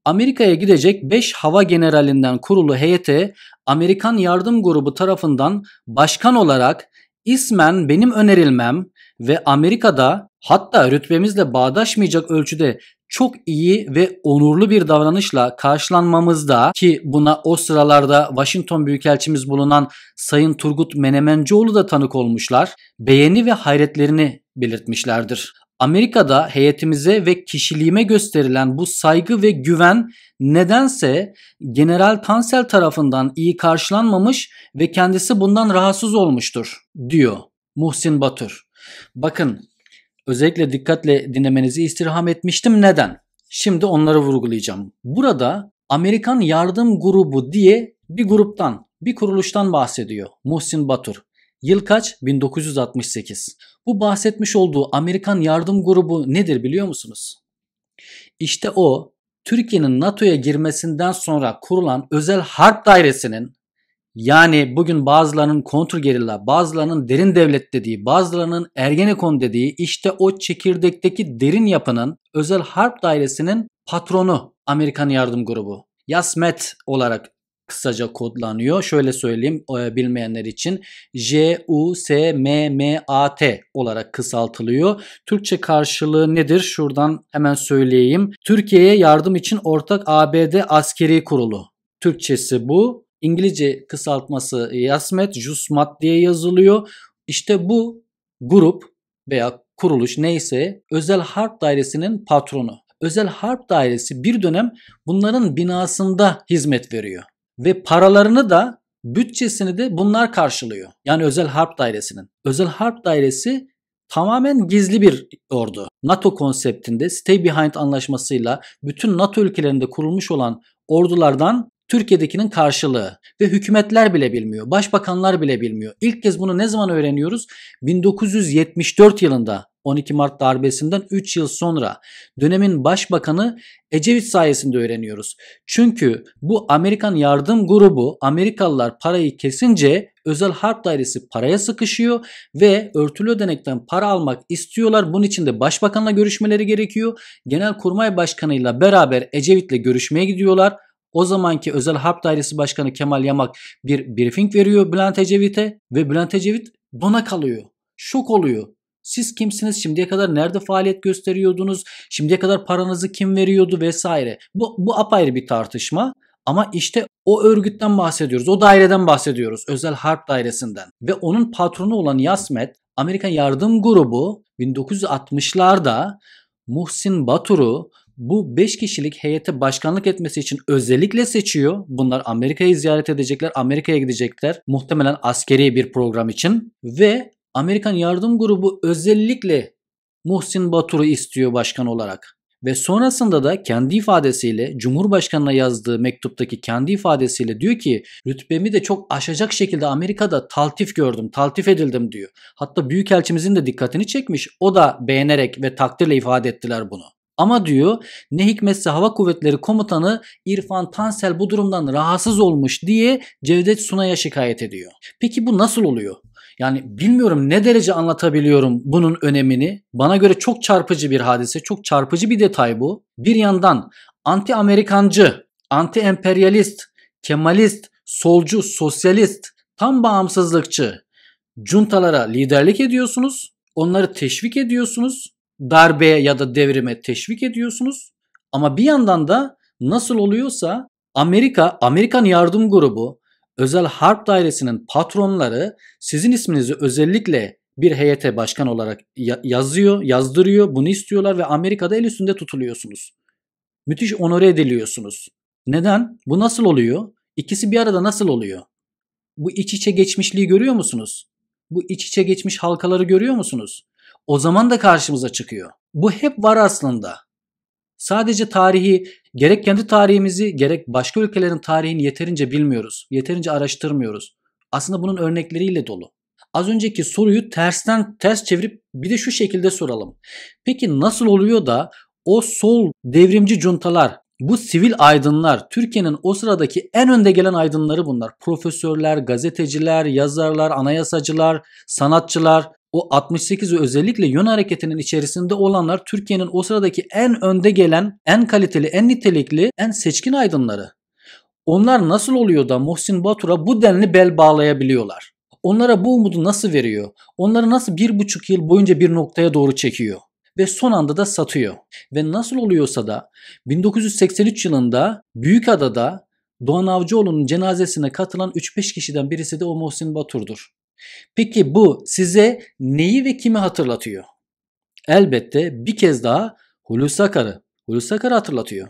A: Amerika'ya gidecek 5 hava generalinden kurulu heyete Amerikan Yardım Grubu tarafından başkan olarak ismen benim önerilmem ve Amerika'da hatta rütbemizle bağdaşmayacak ölçüde çok iyi ve onurlu bir davranışla karşılanmamızda ki buna o sıralarda Washington Büyükelçimiz bulunan Sayın Turgut Menemencioğlu da tanık olmuşlar, beğeni ve hayretlerini belirtmişlerdir. Amerika'da heyetimize ve kişiliğime gösterilen bu saygı ve güven nedense General Tansel tarafından iyi karşılanmamış ve kendisi bundan rahatsız olmuştur diyor Muhsin Batur. Bakın özellikle dikkatle dinlemenizi istirham etmiştim. Neden? Şimdi onları vurgulayacağım. Burada Amerikan Yardım Grubu diye bir gruptan, bir kuruluştan bahsediyor Muhsin Batur. Yıl kaç? 1968. Bu bahsetmiş olduğu Amerikan Yardım Grubu nedir biliyor musunuz? İşte o Türkiye'nin NATO'ya girmesinden sonra kurulan özel harp dairesinin yani bugün bazılarının kontrgerilla, bazılarının derin devlet dediği, bazılarının Ergenekon dediği işte o çekirdekteki derin yapının özel harp dairesinin patronu Amerikan Yardım Grubu. YASMET olarak kısaca kodlanıyor. Şöyle söyleyeyim e, bilmeyenler için J-U-S-M-M-A-T olarak kısaltılıyor. Türkçe karşılığı nedir? Şuradan hemen söyleyeyim. Türkiye'ye yardım için ortak ABD askeri kurulu. Türkçesi bu. İngilizce kısaltması YASMET, JUSMAT diye yazılıyor. İşte bu grup veya kuruluş neyse özel harp dairesinin patronu. Özel harp dairesi bir dönem bunların binasında hizmet veriyor ve paralarını da bütçesini de bunlar karşılıyor. Yani özel harp dairesinin. Özel harp dairesi tamamen gizli bir ordu. NATO konseptinde Stay Behind anlaşmasıyla bütün NATO ülkelerinde kurulmuş olan ordulardan Türkiye'dekinin karşılığı ve hükümetler bile bilmiyor, başbakanlar bile bilmiyor. İlk kez bunu ne zaman öğreniyoruz? 1974 yılında 12 Mart darbesinden 3 yıl sonra dönemin başbakanı Ecevit sayesinde öğreniyoruz. Çünkü bu Amerikan yardım grubu Amerikalılar parayı kesince özel harp dairesi paraya sıkışıyor ve örtülü ödenekten para almak istiyorlar. Bunun için de başbakanla görüşmeleri gerekiyor. Genelkurmay başkanıyla beraber Ecevit'le görüşmeye gidiyorlar. O zamanki Özel Harp Dairesi Başkanı Kemal Yamak bir briefing veriyor Bülent Ecevit'e ve Bülent Ecevit dona kalıyor. Şok oluyor. Siz kimsiniz? Şimdiye kadar nerede faaliyet gösteriyordunuz? Şimdiye kadar paranızı kim veriyordu vesaire. Bu, bu apayrı bir tartışma. Ama işte o örgütten bahsediyoruz. O daireden bahsediyoruz. Özel Harp Dairesi'nden. Ve onun patronu olan Yasmet, Amerikan Yardım Grubu 1960'larda Muhsin Batur'u bu 5 kişilik heyete başkanlık etmesi için özellikle seçiyor. Bunlar Amerika'yı ziyaret edecekler, Amerika'ya gidecekler. Muhtemelen askeri bir program için ve Amerikan Yardım Grubu özellikle Muhsin Batur'u istiyor başkan olarak. Ve sonrasında da kendi ifadesiyle Cumhurbaşkanı'na yazdığı mektuptaki kendi ifadesiyle diyor ki rütbemi de çok aşacak şekilde Amerika'da taltif gördüm, taltif edildim diyor. Hatta büyükelçimizin de dikkatini çekmiş. O da beğenerek ve takdirle ifade ettiler bunu. Ama diyor ne hikmetse hava kuvvetleri komutanı İrfan Tansel bu durumdan rahatsız olmuş diye Cevdet Sunay'a şikayet ediyor. Peki bu nasıl oluyor? Yani bilmiyorum ne derece anlatabiliyorum bunun önemini. Bana göre çok çarpıcı bir hadise, çok çarpıcı bir detay bu. Bir yandan anti Amerikancı, anti emperyalist, kemalist, solcu, sosyalist, tam bağımsızlıkçı juntalara liderlik ediyorsunuz. Onları teşvik ediyorsunuz darbeye ya da devrime teşvik ediyorsunuz. Ama bir yandan da nasıl oluyorsa Amerika, Amerikan Yardım Grubu, Özel Harp Dairesi'nin patronları sizin isminizi özellikle bir heyete başkan olarak yazıyor, yazdırıyor, bunu istiyorlar ve Amerika'da el üstünde tutuluyorsunuz. Müthiş onore ediliyorsunuz. Neden? Bu nasıl oluyor? İkisi bir arada nasıl oluyor? Bu iç içe geçmişliği görüyor musunuz? Bu iç içe geçmiş halkaları görüyor musunuz? o zaman da karşımıza çıkıyor. Bu hep var aslında. Sadece tarihi gerek kendi tarihimizi gerek başka ülkelerin tarihini yeterince bilmiyoruz. Yeterince araştırmıyoruz. Aslında bunun örnekleriyle dolu. Az önceki soruyu tersten ters çevirip bir de şu şekilde soralım. Peki nasıl oluyor da o sol devrimci cuntalar, bu sivil aydınlar, Türkiye'nin o sıradaki en önde gelen aydınları bunlar. Profesörler, gazeteciler, yazarlar, anayasacılar, sanatçılar o 68'i özellikle yön hareketinin içerisinde olanlar Türkiye'nin o sıradaki en önde gelen, en kaliteli, en nitelikli, en seçkin aydınları. Onlar nasıl oluyor da Muhsin Batur'a bu denli bel bağlayabiliyorlar? Onlara bu umudu nasıl veriyor? Onları nasıl bir buçuk yıl boyunca bir noktaya doğru çekiyor? Ve son anda da satıyor. Ve nasıl oluyorsa da 1983 yılında Büyükada'da Doğan Avcıoğlu'nun cenazesine katılan 3-5 kişiden birisi de o Muhsin Batur'dur. Peki bu size neyi ve kimi hatırlatıyor? Elbette bir kez daha Hulusi Akar'ı. Hulusi Akar'ı hatırlatıyor.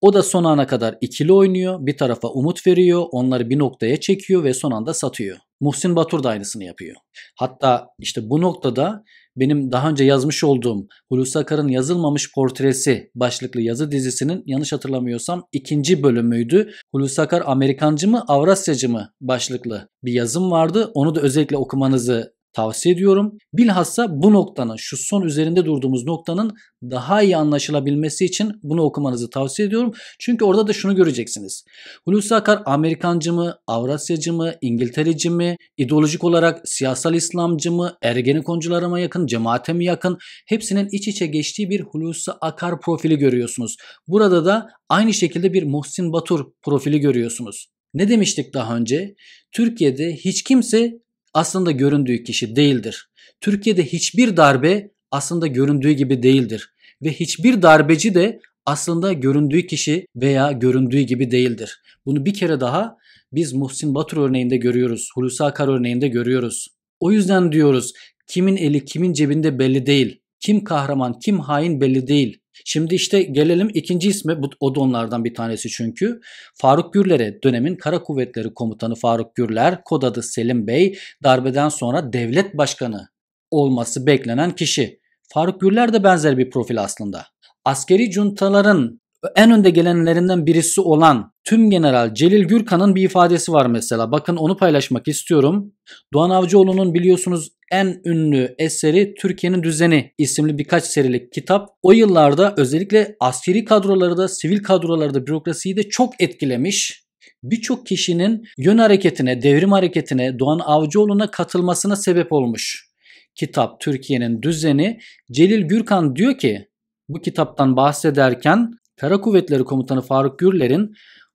A: O da son ana kadar ikili oynuyor, bir tarafa umut veriyor, onları bir noktaya çekiyor ve son anda satıyor. Muhsin Batur da aynısını yapıyor. Hatta işte bu noktada benim daha önce yazmış olduğum Hulusi Akar'ın yazılmamış portresi başlıklı yazı dizisinin yanlış hatırlamıyorsam ikinci bölümüydü. Hulusi Akar Amerikancı mı Avrasyacı mı başlıklı bir yazım vardı. Onu da özellikle okumanızı tavsiye ediyorum. Bilhassa bu noktanın, şu son üzerinde durduğumuz noktanın daha iyi anlaşılabilmesi için bunu okumanızı tavsiye ediyorum. Çünkü orada da şunu göreceksiniz. Hulusi Akar Amerikancı mı, Avrasyacı mı, İngiltereci mi, ideolojik olarak siyasal İslamcı mı, Ergenekonculara mı yakın, cemaate mi yakın? Hepsinin iç içe geçtiği bir Hulusi Akar profili görüyorsunuz. Burada da aynı şekilde bir Muhsin Batur profili görüyorsunuz. Ne demiştik daha önce? Türkiye'de hiç kimse aslında göründüğü kişi değildir. Türkiye'de hiçbir darbe aslında göründüğü gibi değildir ve hiçbir darbeci de aslında göründüğü kişi veya göründüğü gibi değildir. Bunu bir kere daha biz Muhsin Batur örneğinde görüyoruz, Hulusi Akar örneğinde görüyoruz. O yüzden diyoruz kimin eli kimin cebinde belli değil. Kim kahraman, kim hain belli değil. Şimdi işte gelelim ikinci isme. Bu, o da onlardan bir tanesi çünkü. Faruk Gürler'e dönemin Kara Kuvvetleri Komutanı Faruk Gürler, kod adı Selim Bey, darbeden sonra devlet başkanı olması beklenen kişi. Faruk Gürler de benzer bir profil aslında. Askeri cuntaların en önde gelenlerinden birisi olan tüm general Celil Gürkan'ın bir ifadesi var mesela. Bakın onu paylaşmak istiyorum. Doğan Avcıoğlu'nun biliyorsunuz en ünlü eseri Türkiye'nin Düzeni isimli birkaç serilik kitap. O yıllarda özellikle askeri kadroları da sivil kadroları da bürokrasiyi de çok etkilemiş birçok kişinin yön hareketine, devrim hareketine, Doğan Avcıoğlu'na katılmasına sebep olmuş. Kitap Türkiye'nin düzeni Celil Gürkan diyor ki bu kitaptan bahsederken Kara Kuvvetleri Komutanı Faruk Gürler'in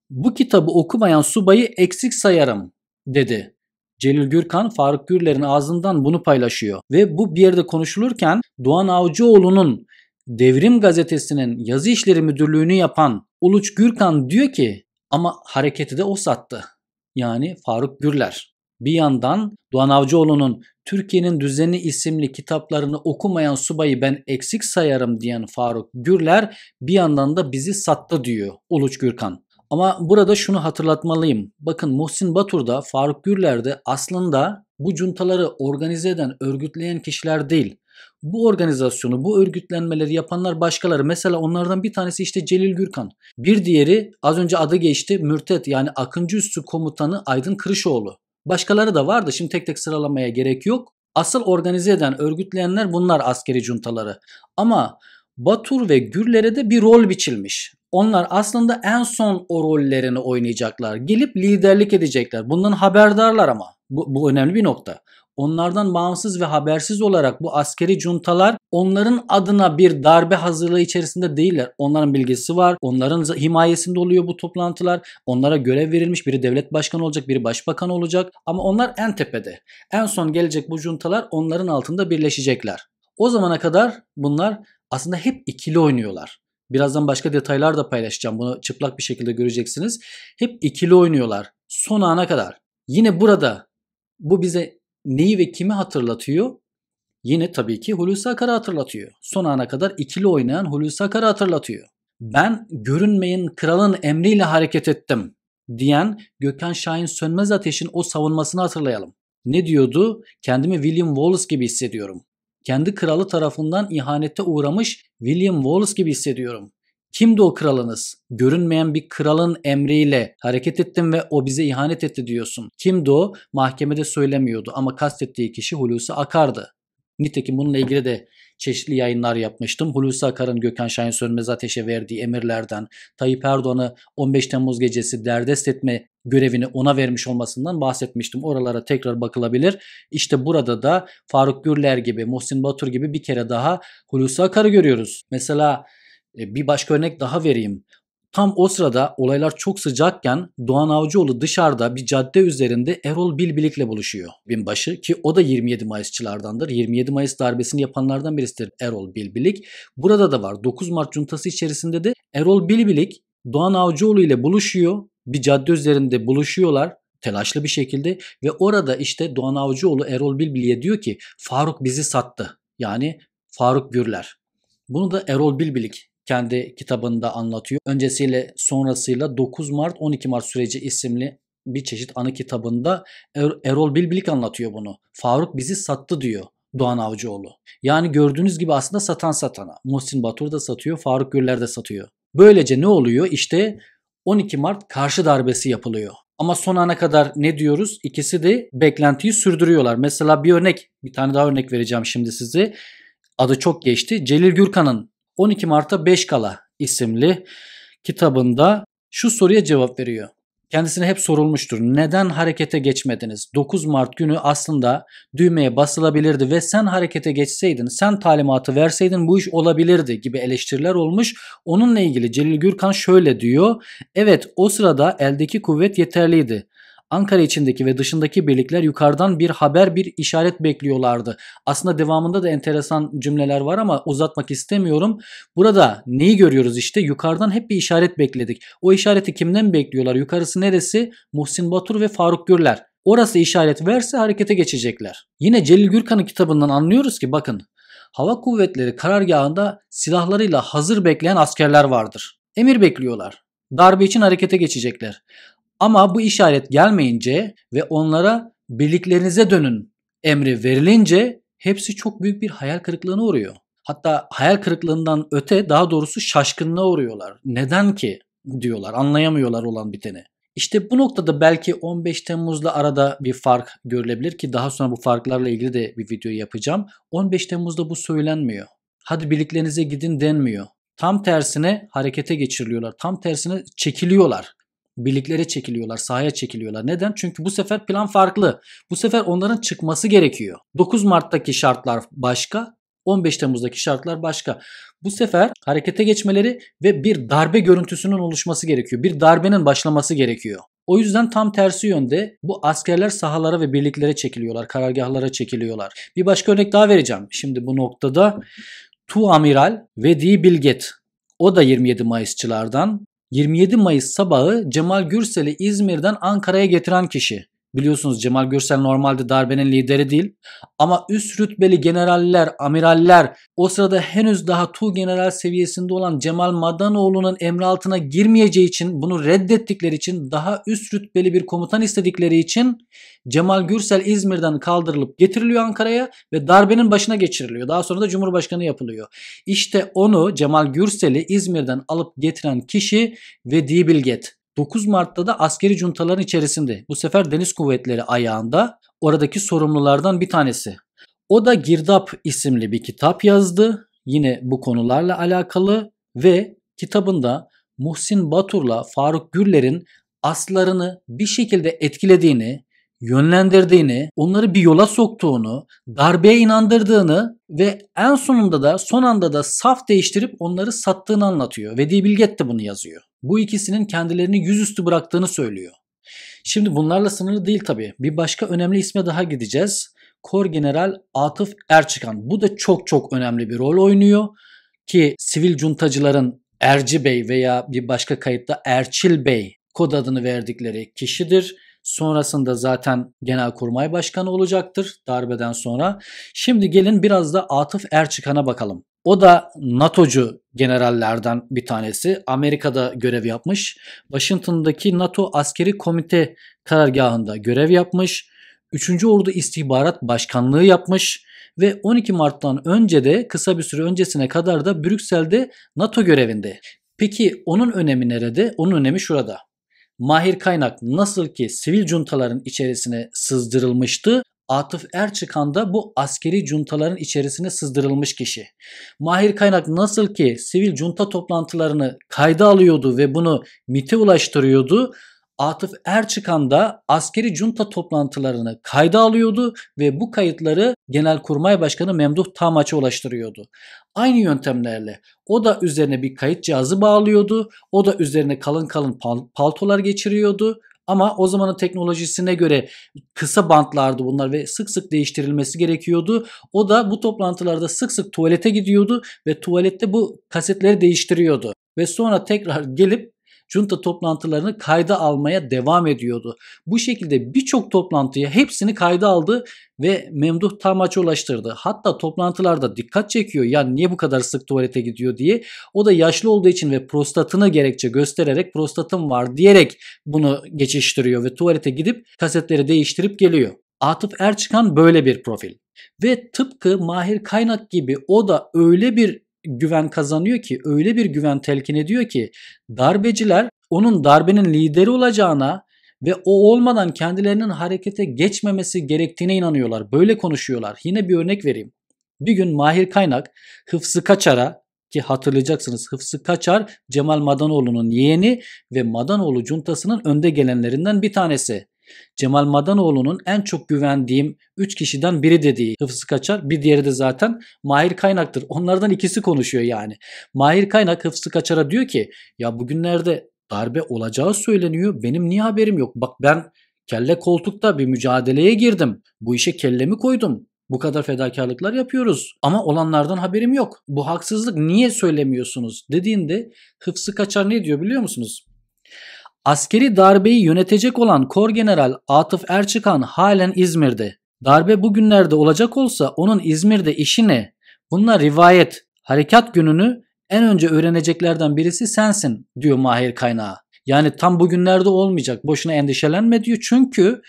A: bu kitabı okumayan subayı eksik sayarım dedi. Celil Gürkan Faruk Gürler'in ağzından bunu paylaşıyor ve bu bir yerde konuşulurken Doğan Avcıoğlu'nun Devrim Gazetesi'nin yazı işleri müdürlüğünü yapan Uluç Gürkan diyor ki ama hareketi de o sattı. Yani Faruk Gürler. Bir yandan Doğan Avcıoğlu'nun Türkiye'nin Düzeni isimli kitaplarını okumayan subayı ben eksik sayarım diyen Faruk Gürler bir yandan da bizi sattı diyor Uluç Gürkan. Ama burada şunu hatırlatmalıyım. Bakın Muhsin Batur da, Faruk Gürler de aslında bu cuntaları organize eden, örgütleyen kişiler değil. Bu organizasyonu, bu örgütlenmeleri yapanlar başkaları. Mesela onlardan bir tanesi işte Celil Gürkan. Bir diğeri az önce adı geçti Mürtet yani Akıncı Üssü Komutanı Aydın Kırışoğlu. Başkaları da vardı. Şimdi tek tek sıralamaya gerek yok. Asıl organize eden, örgütleyenler bunlar askeri cuntaları. Ama Batur ve Gürlere de bir rol biçilmiş. Onlar aslında en son o rollerini oynayacaklar. Gelip liderlik edecekler. Bundan haberdarlar ama. Bu, bu önemli bir nokta onlardan bağımsız ve habersiz olarak bu askeri juntalar onların adına bir darbe hazırlığı içerisinde değiller. Onların bilgisi var. Onların himayesinde oluyor bu toplantılar. Onlara görev verilmiş. Biri devlet başkanı olacak, biri başbakan olacak. Ama onlar en tepede. En son gelecek bu juntalar onların altında birleşecekler. O zamana kadar bunlar aslında hep ikili oynuyorlar. Birazdan başka detaylar da paylaşacağım. Bunu çıplak bir şekilde göreceksiniz. Hep ikili oynuyorlar son ana kadar. Yine burada bu bize neyi ve kimi hatırlatıyor? Yine tabii ki Hulusi Akar'ı hatırlatıyor. Son ana kadar ikili oynayan Hulusi Akar'ı hatırlatıyor. Ben görünmeyin kralın emriyle hareket ettim diyen Gökhan Şahin Sönmez Ateş'in o savunmasını hatırlayalım. Ne diyordu? Kendimi William Wallace gibi hissediyorum. Kendi kralı tarafından ihanete uğramış William Wallace gibi hissediyorum. Kimdi o kralınız? Görünmeyen bir kralın emriyle hareket ettim ve o bize ihanet etti diyorsun. Kimdi o? Mahkemede söylemiyordu ama kastettiği kişi Hulusi Akar'dı. Nitekim bununla ilgili de çeşitli yayınlar yapmıştım. Hulusi Akar'ın Gökhan Şahin Sönmez Ateş'e verdiği emirlerden, Tayyip Erdoğan'ı 15 Temmuz gecesi derdest etme görevini ona vermiş olmasından bahsetmiştim. Oralara tekrar bakılabilir. İşte burada da Faruk Gürler gibi, Muhsin Batur gibi bir kere daha Hulusi Akar'ı görüyoruz. Mesela e, bir başka örnek daha vereyim. Tam o sırada olaylar çok sıcakken Doğan Avcıoğlu dışarıda bir cadde üzerinde Erol Bilbilik'le buluşuyor binbaşı ki o da 27 Mayısçılardandır. 27 Mayıs darbesini yapanlardan birisidir Erol Bilbilik. Burada da var 9 Mart Cuntası içerisinde de Erol Bilbilik Doğan Avcıoğlu ile buluşuyor. Bir cadde üzerinde buluşuyorlar telaşlı bir şekilde ve orada işte Doğan Avcıoğlu Erol Bilbili'ye diyor ki Faruk bizi sattı. Yani Faruk Gürler. Bunu da Erol Bilbilik kendi kitabında anlatıyor. Öncesiyle sonrasıyla 9 Mart 12 Mart süreci isimli bir çeşit anı kitabında er- Erol Bilbilik anlatıyor bunu. Faruk bizi sattı diyor. Doğan Avcıoğlu. Yani gördüğünüz gibi aslında satan satana. Muhsin Batur da satıyor, Faruk Güller de satıyor. Böylece ne oluyor? İşte 12 Mart karşı darbesi yapılıyor. Ama son ana kadar ne diyoruz? İkisi de beklentiyi sürdürüyorlar. Mesela bir örnek, bir tane daha örnek vereceğim şimdi size. Adı çok geçti. Celil Gürkan'ın 12 Mart'a 5 Kala isimli kitabında şu soruya cevap veriyor. Kendisine hep sorulmuştur. Neden harekete geçmediniz? 9 Mart günü aslında düğmeye basılabilirdi ve sen harekete geçseydin, sen talimatı verseydin bu iş olabilirdi gibi eleştiriler olmuş. Onunla ilgili Celil Gürkan şöyle diyor. Evet o sırada eldeki kuvvet yeterliydi. Ankara içindeki ve dışındaki birlikler yukarıdan bir haber, bir işaret bekliyorlardı. Aslında devamında da enteresan cümleler var ama uzatmak istemiyorum. Burada neyi görüyoruz işte? Yukarıdan hep bir işaret bekledik. O işareti kimden bekliyorlar? Yukarısı neresi? Muhsin Batur ve Faruk Gürler. Orası işaret verse harekete geçecekler. Yine Celil Gürkan'ın kitabından anlıyoruz ki bakın Hava kuvvetleri karargahında silahlarıyla hazır bekleyen askerler vardır. Emir bekliyorlar. Darbe için harekete geçecekler. Ama bu işaret gelmeyince ve onlara birliklerinize dönün emri verilince hepsi çok büyük bir hayal kırıklığına uğruyor. Hatta hayal kırıklığından öte daha doğrusu şaşkınlığa uğruyorlar. Neden ki diyorlar anlayamıyorlar olan biteni. İşte bu noktada belki 15 Temmuz'la arada bir fark görülebilir ki daha sonra bu farklarla ilgili de bir video yapacağım. 15 Temmuz'da bu söylenmiyor. Hadi birliklerinize gidin denmiyor. Tam tersine harekete geçiriliyorlar. Tam tersine çekiliyorlar birliklere çekiliyorlar, sahaya çekiliyorlar. Neden? Çünkü bu sefer plan farklı. Bu sefer onların çıkması gerekiyor. 9 Mart'taki şartlar başka, 15 Temmuz'daki şartlar başka. Bu sefer harekete geçmeleri ve bir darbe görüntüsünün oluşması gerekiyor. Bir darbenin başlaması gerekiyor. O yüzden tam tersi yönde bu askerler sahalara ve birliklere çekiliyorlar, karargahlara çekiliyorlar. Bir başka örnek daha vereceğim. Şimdi bu noktada Tu Amiral ve di Bilget o da 27 Mayısçılardan 27 Mayıs sabahı Cemal Gürsel'i İzmir'den Ankara'ya getiren kişi. Biliyorsunuz Cemal Görsel normalde darbenin lideri değil. Ama üst rütbeli generaller, amiraller o sırada henüz daha tu general seviyesinde olan Cemal Madanoğlu'nun emri altına girmeyeceği için bunu reddettikleri için daha üst rütbeli bir komutan istedikleri için Cemal Gürsel İzmir'den kaldırılıp getiriliyor Ankara'ya ve darbenin başına geçiriliyor. Daha sonra da Cumhurbaşkanı yapılıyor. İşte onu Cemal Gürsel'i İzmir'den alıp getiren kişi Vedi Bilget. 9 Mart'ta da askeri cuntaların içerisinde bu sefer deniz kuvvetleri ayağında oradaki sorumlulardan bir tanesi. O da Girdap isimli bir kitap yazdı yine bu konularla alakalı ve kitabında Muhsin Batur'la Faruk Gürler'in aslarını bir şekilde etkilediğini, yönlendirdiğini, onları bir yola soktuğunu, darbeye inandırdığını ve en sonunda da son anda da saf değiştirip onları sattığını anlatıyor. Vedi Bilget de bunu yazıyor bu ikisinin kendilerini yüzüstü bıraktığını söylüyor. Şimdi bunlarla sınırlı değil tabii. Bir başka önemli isme daha gideceğiz. Kor General Atıf Erçikan. Bu da çok çok önemli bir rol oynuyor ki sivil cuntacıların Erci Bey veya bir başka kayıtta Erçil Bey kod adını verdikleri kişidir. Sonrasında zaten Genelkurmay Başkanı olacaktır darbeden sonra. Şimdi gelin biraz da Atıf Erçikan'a bakalım. O da NATO'cu generallerden bir tanesi. Amerika'da görev yapmış. Washington'daki NATO Askeri Komite karargahında görev yapmış. 3. Ordu İstihbarat Başkanlığı yapmış ve 12 Mart'tan önce de kısa bir süre öncesine kadar da Brüksel'de NATO görevinde. Peki onun önemi nerede? Onun önemi şurada. Mahir Kaynak nasıl ki sivil cuntaların içerisine sızdırılmıştı, Atıf Erçıkan da bu askeri cuntaların içerisine sızdırılmış kişi. Mahir Kaynak nasıl ki sivil junta toplantılarını kayda alıyordu ve bunu MIT'e ulaştırıyordu. Atıf Erçıkan da askeri junta toplantılarını kayda alıyordu ve bu kayıtları Genelkurmay Başkanı Memduh Tamaç'a ulaştırıyordu. Aynı yöntemlerle o da üzerine bir kayıt cihazı bağlıyordu, o da üzerine kalın kalın pal- paltolar geçiriyordu ama o zamanın teknolojisine göre kısa bantlardı bunlar ve sık sık değiştirilmesi gerekiyordu. O da bu toplantılarda sık sık tuvalete gidiyordu ve tuvalette bu kasetleri değiştiriyordu. Ve sonra tekrar gelip junta toplantılarını kayda almaya devam ediyordu. Bu şekilde birçok toplantıyı hepsini kayda aldı ve Memduh Tamaç'a ulaştırdı. Hatta toplantılarda dikkat çekiyor ya niye bu kadar sık tuvalete gidiyor diye. O da yaşlı olduğu için ve prostatını gerekçe göstererek prostatım var diyerek bunu geçiştiriyor ve tuvalete gidip kasetleri değiştirip geliyor. Atıf Erçıkan böyle bir profil. Ve tıpkı Mahir Kaynak gibi o da öyle bir güven kazanıyor ki öyle bir güven telkin ediyor ki darbeciler onun darbenin lideri olacağına ve o olmadan kendilerinin harekete geçmemesi gerektiğine inanıyorlar. Böyle konuşuyorlar. Yine bir örnek vereyim. Bir gün Mahir Kaynak Hıfzı Kaçar'a ki hatırlayacaksınız Hıfzı Kaçar Cemal Madanoğlu'nun yeğeni ve Madanoğlu cuntasının önde gelenlerinden bir tanesi. Cemal Madanoğlu'nun en çok güvendiğim 3 kişiden biri dediği Hıfzı Kaçar. Bir diğeri de zaten Mahir Kaynak'tır. Onlardan ikisi konuşuyor yani. Mahir Kaynak Hıfzı Kaçar'a diyor ki ya bugünlerde darbe olacağı söyleniyor. Benim niye haberim yok? Bak ben kelle koltukta bir mücadeleye girdim. Bu işe kellemi koydum. Bu kadar fedakarlıklar yapıyoruz ama olanlardan haberim yok. Bu haksızlık niye söylemiyorsunuz dediğinde Hıfzı Kaçar ne diyor biliyor musunuz? Askeri darbeyi yönetecek olan General Atıf Erçıkan halen İzmir'de. Darbe bugünlerde olacak olsa onun İzmir'de işi ne? Bunlar rivayet. Harekat gününü en önce öğreneceklerden birisi sensin diyor Mahir kaynağı. Yani tam bugünlerde olmayacak. Boşuna endişelenme diyor. Çünkü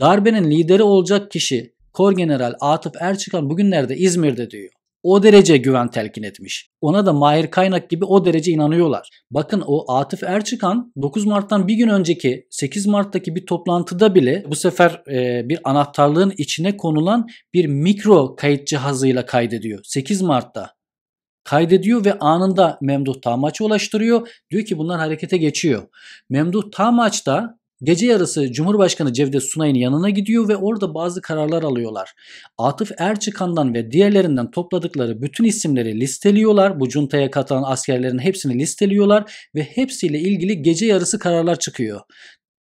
A: darbenin lideri olacak kişi General Atıf Erçikan bugünlerde İzmir'de diyor. O derece güven telkin etmiş. Ona da Mahir Kaynak gibi o derece inanıyorlar. Bakın o Atif Erçikan 9 Mart'tan bir gün önceki 8 Mart'taki bir toplantıda bile bu sefer e, bir anahtarlığın içine konulan bir mikro kayıt cihazıyla kaydediyor. 8 Mart'ta kaydediyor ve anında Memduh Tamaç'a ulaştırıyor. Diyor ki bunlar harekete geçiyor. Memduh Tamaç da Gece yarısı Cumhurbaşkanı Cevdet Sunay'ın yanına gidiyor ve orada bazı kararlar alıyorlar. Atıf Erçıkan'dan ve diğerlerinden topladıkları bütün isimleri listeliyorlar. Bu cuntaya katılan askerlerin hepsini listeliyorlar ve hepsiyle ilgili gece yarısı kararlar çıkıyor.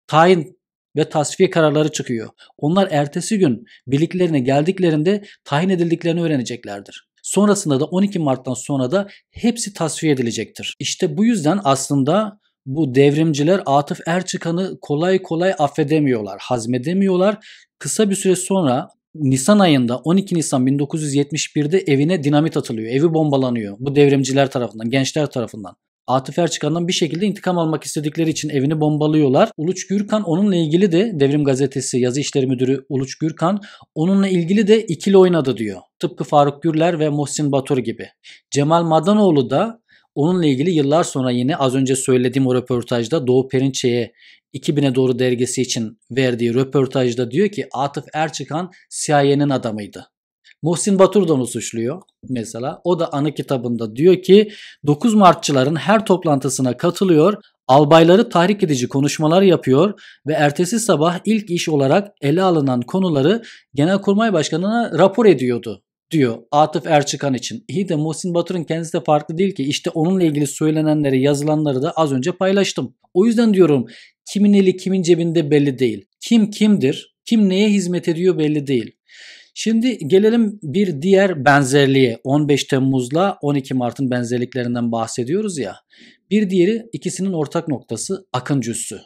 A: Tayin ve tasfiye kararları çıkıyor. Onlar ertesi gün birliklerine geldiklerinde tayin edildiklerini öğreneceklerdir. Sonrasında da 12 Mart'tan sonra da hepsi tasfiye edilecektir. İşte bu yüzden aslında bu devrimciler Atıf Erçıkan'ı kolay kolay affedemiyorlar, hazmedemiyorlar. Kısa bir süre sonra Nisan ayında 12 Nisan 1971'de evine dinamit atılıyor. Evi bombalanıyor bu devrimciler tarafından, gençler tarafından. Atif Erçikan'dan bir şekilde intikam almak istedikleri için evini bombalıyorlar. Uluç Gürkan onunla ilgili de Devrim Gazetesi yazı işleri müdürü Uluç Gürkan onunla ilgili de ikili oynadı diyor. Tıpkı Faruk Gürler ve Muhsin Batur gibi. Cemal Madanoğlu da Onunla ilgili yıllar sonra yine az önce söylediğim o röportajda Doğu Perinçe'ye 2000'e doğru dergisi için verdiği röportajda diyor ki Atıf Erçıkan CIA'nin adamıydı. Muhsin Batur da onu suçluyor mesela. O da anı kitabında diyor ki 9 Martçıların her toplantısına katılıyor, albayları tahrik edici konuşmalar yapıyor ve ertesi sabah ilk iş olarak ele alınan konuları Genelkurmay Başkanı'na rapor ediyordu diyor Atıf Erçıkan için. İyi de Muhsin Batur'un kendisi de farklı değil ki. İşte onunla ilgili söylenenleri, yazılanları da az önce paylaştım. O yüzden diyorum kimin eli kimin cebinde belli değil. Kim kimdir, kim neye hizmet ediyor belli değil. Şimdi gelelim bir diğer benzerliğe. 15 Temmuz'la 12 Mart'ın benzerliklerinden bahsediyoruz ya. Bir diğeri ikisinin ortak noktası Akın Cüssü.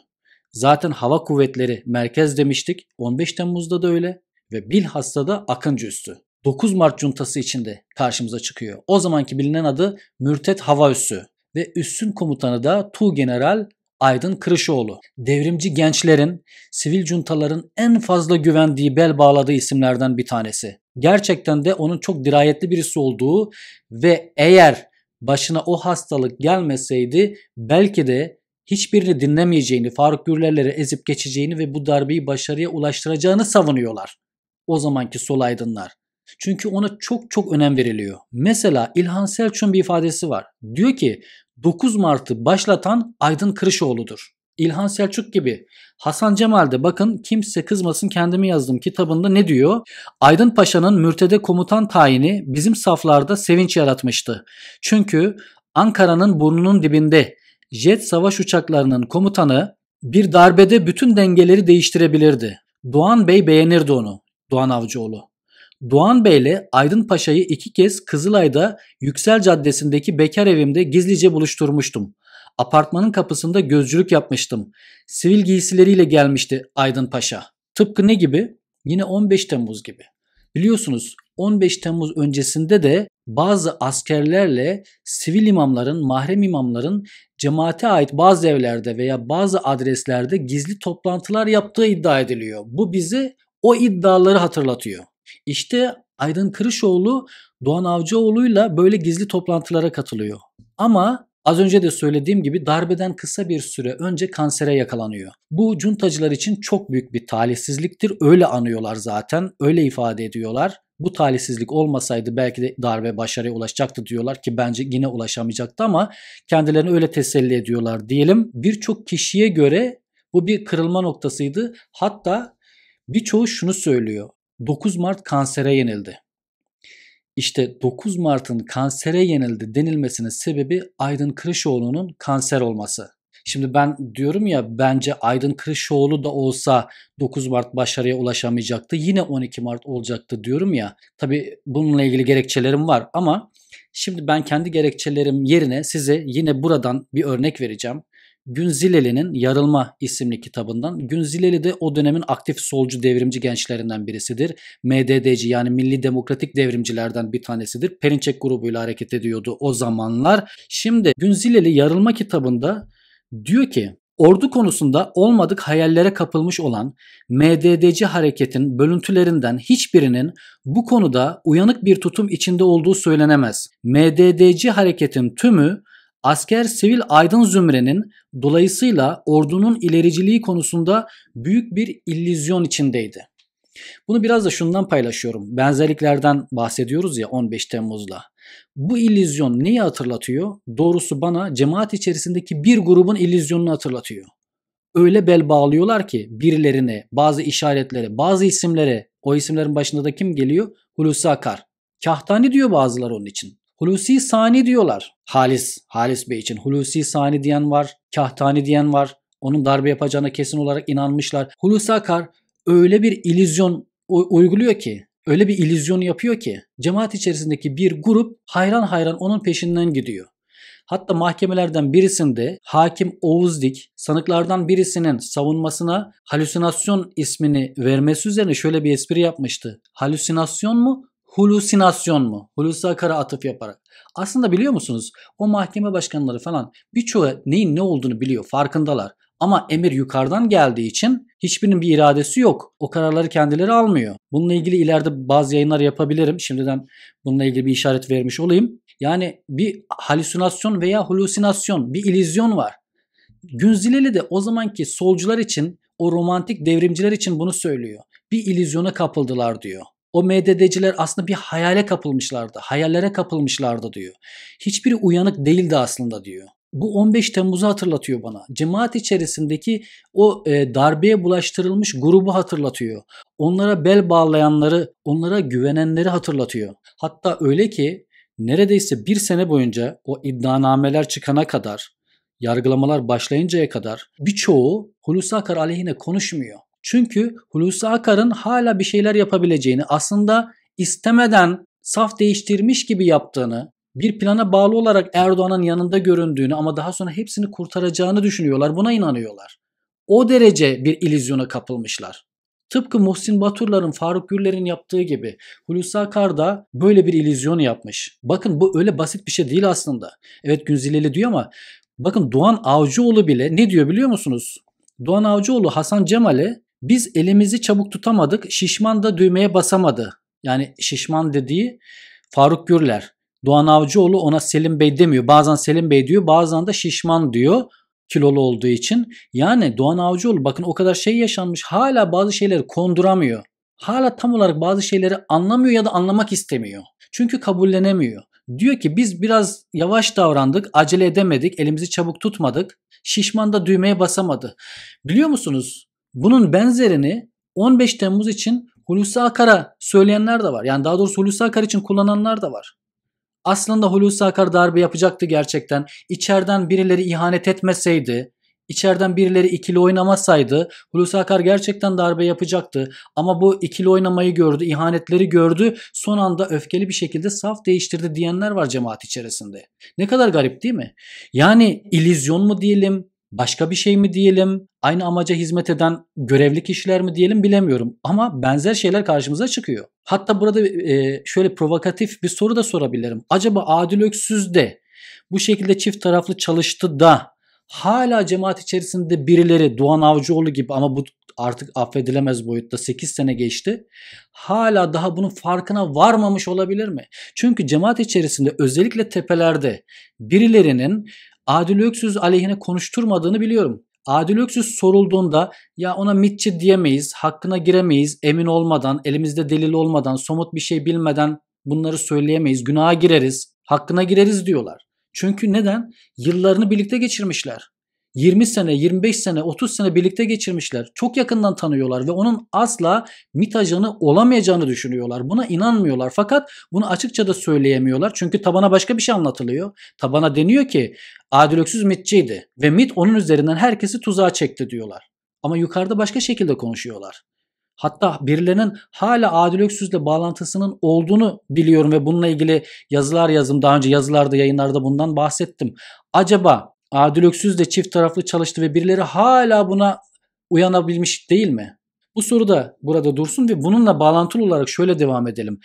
A: Zaten hava kuvvetleri merkez demiştik. 15 Temmuz'da da öyle ve bilhassa da Akın Cüssü. 9 Mart cuntası içinde karşımıza çıkıyor. O zamanki bilinen adı Mürtet Hava Üssü ve üssün komutanı da Tu General Aydın Kırışoğlu. Devrimci gençlerin, sivil cuntaların en fazla güvendiği bel bağladığı isimlerden bir tanesi. Gerçekten de onun çok dirayetli birisi olduğu ve eğer başına o hastalık gelmeseydi belki de hiçbirini dinlemeyeceğini, Faruk Gürlerleri ezip geçeceğini ve bu darbeyi başarıya ulaştıracağını savunuyorlar. O zamanki sol aydınlar. Çünkü ona çok çok önem veriliyor. Mesela İlhan Selçuk'un bir ifadesi var. Diyor ki 9 Mart'ı başlatan Aydın Kırışoğlu'dur. İlhan Selçuk gibi Hasan Cemal'de bakın kimse kızmasın kendimi yazdım kitabında ne diyor? Aydın Paşa'nın mürtede komutan tayini bizim saflarda sevinç yaratmıştı. Çünkü Ankara'nın burnunun dibinde jet savaş uçaklarının komutanı bir darbede bütün dengeleri değiştirebilirdi. Doğan Bey beğenirdi onu. Doğan Avcıoğlu. Doğan Bey'le Aydın Paşa'yı iki kez Kızılay'da Yüksel Caddesi'ndeki bekar evimde gizlice buluşturmuştum. Apartmanın kapısında gözcülük yapmıştım. Sivil giysileriyle gelmişti Aydın Paşa. Tıpkı ne gibi? Yine 15 Temmuz gibi. Biliyorsunuz 15 Temmuz öncesinde de bazı askerlerle sivil imamların, mahrem imamların cemaate ait bazı evlerde veya bazı adreslerde gizli toplantılar yaptığı iddia ediliyor. Bu bizi o iddiaları hatırlatıyor. İşte Aydın Kırışoğlu Doğan Avcıoğlu'yla böyle gizli toplantılara katılıyor. Ama az önce de söylediğim gibi darbeden kısa bir süre önce kansere yakalanıyor. Bu cuntacılar için çok büyük bir talihsizliktir. Öyle anıyorlar zaten, öyle ifade ediyorlar. Bu talihsizlik olmasaydı belki de darbe başarıya ulaşacaktı diyorlar ki bence yine ulaşamayacaktı ama kendilerini öyle teselli ediyorlar diyelim. Birçok kişiye göre bu bir kırılma noktasıydı. Hatta birçoğu şunu söylüyor. 9 Mart kansere yenildi. İşte 9 Mart'ın kansere yenildi denilmesinin sebebi Aydın Kırışoğlu'nun kanser olması. Şimdi ben diyorum ya bence Aydın Kırışoğlu da olsa 9 Mart başarıya ulaşamayacaktı. Yine 12 Mart olacaktı diyorum ya. Tabi bununla ilgili gerekçelerim var ama şimdi ben kendi gerekçelerim yerine size yine buradan bir örnek vereceğim. Günzileli'nin Yarılma isimli kitabından. Günzileli de o dönemin aktif solcu devrimci gençlerinden birisidir. MDD'ci yani Milli Demokratik Devrimcilerden bir tanesidir. Perinçek grubuyla hareket ediyordu o zamanlar. Şimdi Günzileli Yarılma kitabında diyor ki Ordu konusunda olmadık hayallere kapılmış olan MDDC hareketin bölüntülerinden hiçbirinin bu konuda uyanık bir tutum içinde olduğu söylenemez. MDDC hareketin tümü Asker sivil aydın zümrenin dolayısıyla ordunun ilericiliği konusunda büyük bir illüzyon içindeydi. Bunu biraz da şundan paylaşıyorum. Benzerliklerden bahsediyoruz ya 15 Temmuz'la. Bu illüzyon neyi hatırlatıyor? Doğrusu bana cemaat içerisindeki bir grubun illüzyonunu hatırlatıyor. Öyle bel bağlıyorlar ki birilerine, bazı işaretlere, bazı isimlere, o isimlerin başında da kim geliyor? Hulusi Akar. Kahtani diyor bazıları onun için. Hulusi Sani diyorlar. Halis, Halis Bey için Hulusi Sani diyen var, Kahtani diyen var. Onun darbe yapacağına kesin olarak inanmışlar. Hulusi Akar öyle bir ilizyon uyguluyor ki, öyle bir ilizyon yapıyor ki cemaat içerisindeki bir grup hayran hayran onun peşinden gidiyor. Hatta mahkemelerden birisinde hakim Oğuz Dik sanıklardan birisinin savunmasına halüsinasyon ismini vermesi üzerine şöyle bir espri yapmıştı. Halüsinasyon mu Hulusinasyon mu? Hulusi Akar'a atıf yaparak. Aslında biliyor musunuz o mahkeme başkanları falan birçoğu neyin ne olduğunu biliyor farkındalar. Ama emir yukarıdan geldiği için hiçbirinin bir iradesi yok. O kararları kendileri almıyor. Bununla ilgili ileride bazı yayınlar yapabilirim. Şimdiden bununla ilgili bir işaret vermiş olayım. Yani bir halüsinasyon veya hulusinasyon, bir ilizyon var. Günzileli de o zamanki solcular için, o romantik devrimciler için bunu söylüyor. Bir ilizyona kapıldılar diyor. O MDD'ciler aslında bir hayale kapılmışlardı. Hayallere kapılmışlardı diyor. Hiçbiri uyanık değildi aslında diyor. Bu 15 Temmuz'u hatırlatıyor bana. Cemaat içerisindeki o e, darbeye bulaştırılmış grubu hatırlatıyor. Onlara bel bağlayanları, onlara güvenenleri hatırlatıyor. Hatta öyle ki neredeyse bir sene boyunca o iddianameler çıkana kadar, yargılamalar başlayıncaya kadar birçoğu Hulusi Akar aleyhine konuşmuyor. Çünkü Hulusi Akar'ın hala bir şeyler yapabileceğini, aslında istemeden saf değiştirmiş gibi yaptığını, bir plana bağlı olarak Erdoğan'ın yanında göründüğünü ama daha sonra hepsini kurtaracağını düşünüyorlar. Buna inanıyorlar. O derece bir ilizyona kapılmışlar. Tıpkı Muhsin Baturların, Faruk Gürler'in yaptığı gibi Hulusi Akar da böyle bir ilizyon yapmış. Bakın bu öyle basit bir şey değil aslında. Evet Günzileli diyor ama bakın Doğan Avcıoğlu bile ne diyor biliyor musunuz? Doğan Avcıoğlu Hasan Cemal'e biz elimizi çabuk tutamadık. Şişman da düğmeye basamadı. Yani şişman dediği Faruk Gürler. Doğan Avcıoğlu ona Selim Bey demiyor. Bazen Selim Bey diyor bazen de şişman diyor kilolu olduğu için. Yani Doğan Avcıoğlu bakın o kadar şey yaşanmış hala bazı şeyleri konduramıyor. Hala tam olarak bazı şeyleri anlamıyor ya da anlamak istemiyor. Çünkü kabullenemiyor. Diyor ki biz biraz yavaş davrandık, acele edemedik, elimizi çabuk tutmadık. Şişman da düğmeye basamadı. Biliyor musunuz? Bunun benzerini 15 Temmuz için Hulusi Akar'a söyleyenler de var. Yani daha doğrusu Hulusi Akar için kullananlar da var. Aslında Hulusi Akar darbe yapacaktı gerçekten. İçeriden birileri ihanet etmeseydi, içeriden birileri ikili oynamasaydı Hulusi Akar gerçekten darbe yapacaktı. Ama bu ikili oynamayı gördü, ihanetleri gördü. Son anda öfkeli bir şekilde saf değiştirdi diyenler var cemaat içerisinde. Ne kadar garip değil mi? Yani ilizyon mu diyelim, başka bir şey mi diyelim, aynı amaca hizmet eden görevli kişiler mi diyelim bilemiyorum ama benzer şeyler karşımıza çıkıyor. Hatta burada e, şöyle provokatif bir soru da sorabilirim. Acaba Adil Öksüz de bu şekilde çift taraflı çalıştı da hala cemaat içerisinde birileri Doğan Avcıoğlu gibi ama bu artık affedilemez boyutta 8 sene geçti. Hala daha bunun farkına varmamış olabilir mi? Çünkü cemaat içerisinde özellikle tepelerde birilerinin Adil Öksüz aleyhine konuşturmadığını biliyorum. Adil Öksüz sorulduğunda ya ona mitçi diyemeyiz, hakkına giremeyiz, emin olmadan, elimizde delil olmadan, somut bir şey bilmeden bunları söyleyemeyiz, günaha gireriz, hakkına gireriz diyorlar. Çünkü neden? Yıllarını birlikte geçirmişler. 20 sene, 25 sene, 30 sene birlikte geçirmişler. Çok yakından tanıyorlar ve onun asla MIT ajanı olamayacağını düşünüyorlar. Buna inanmıyorlar fakat bunu açıkça da söyleyemiyorlar. Çünkü tabana başka bir şey anlatılıyor. Tabana deniyor ki Adil Öksüz MIT'ciydi ve MIT onun üzerinden herkesi tuzağa çekti diyorlar. Ama yukarıda başka şekilde konuşuyorlar. Hatta birilerinin hala Adil Öksüz'le bağlantısının olduğunu biliyorum ve bununla ilgili yazılar yazdım. Daha önce yazılarda, yayınlarda bundan bahsettim. Acaba Adil Öksüz de çift taraflı çalıştı ve birileri hala buna uyanabilmiş değil mi? Bu soru da burada dursun ve bununla bağlantılı olarak şöyle devam edelim.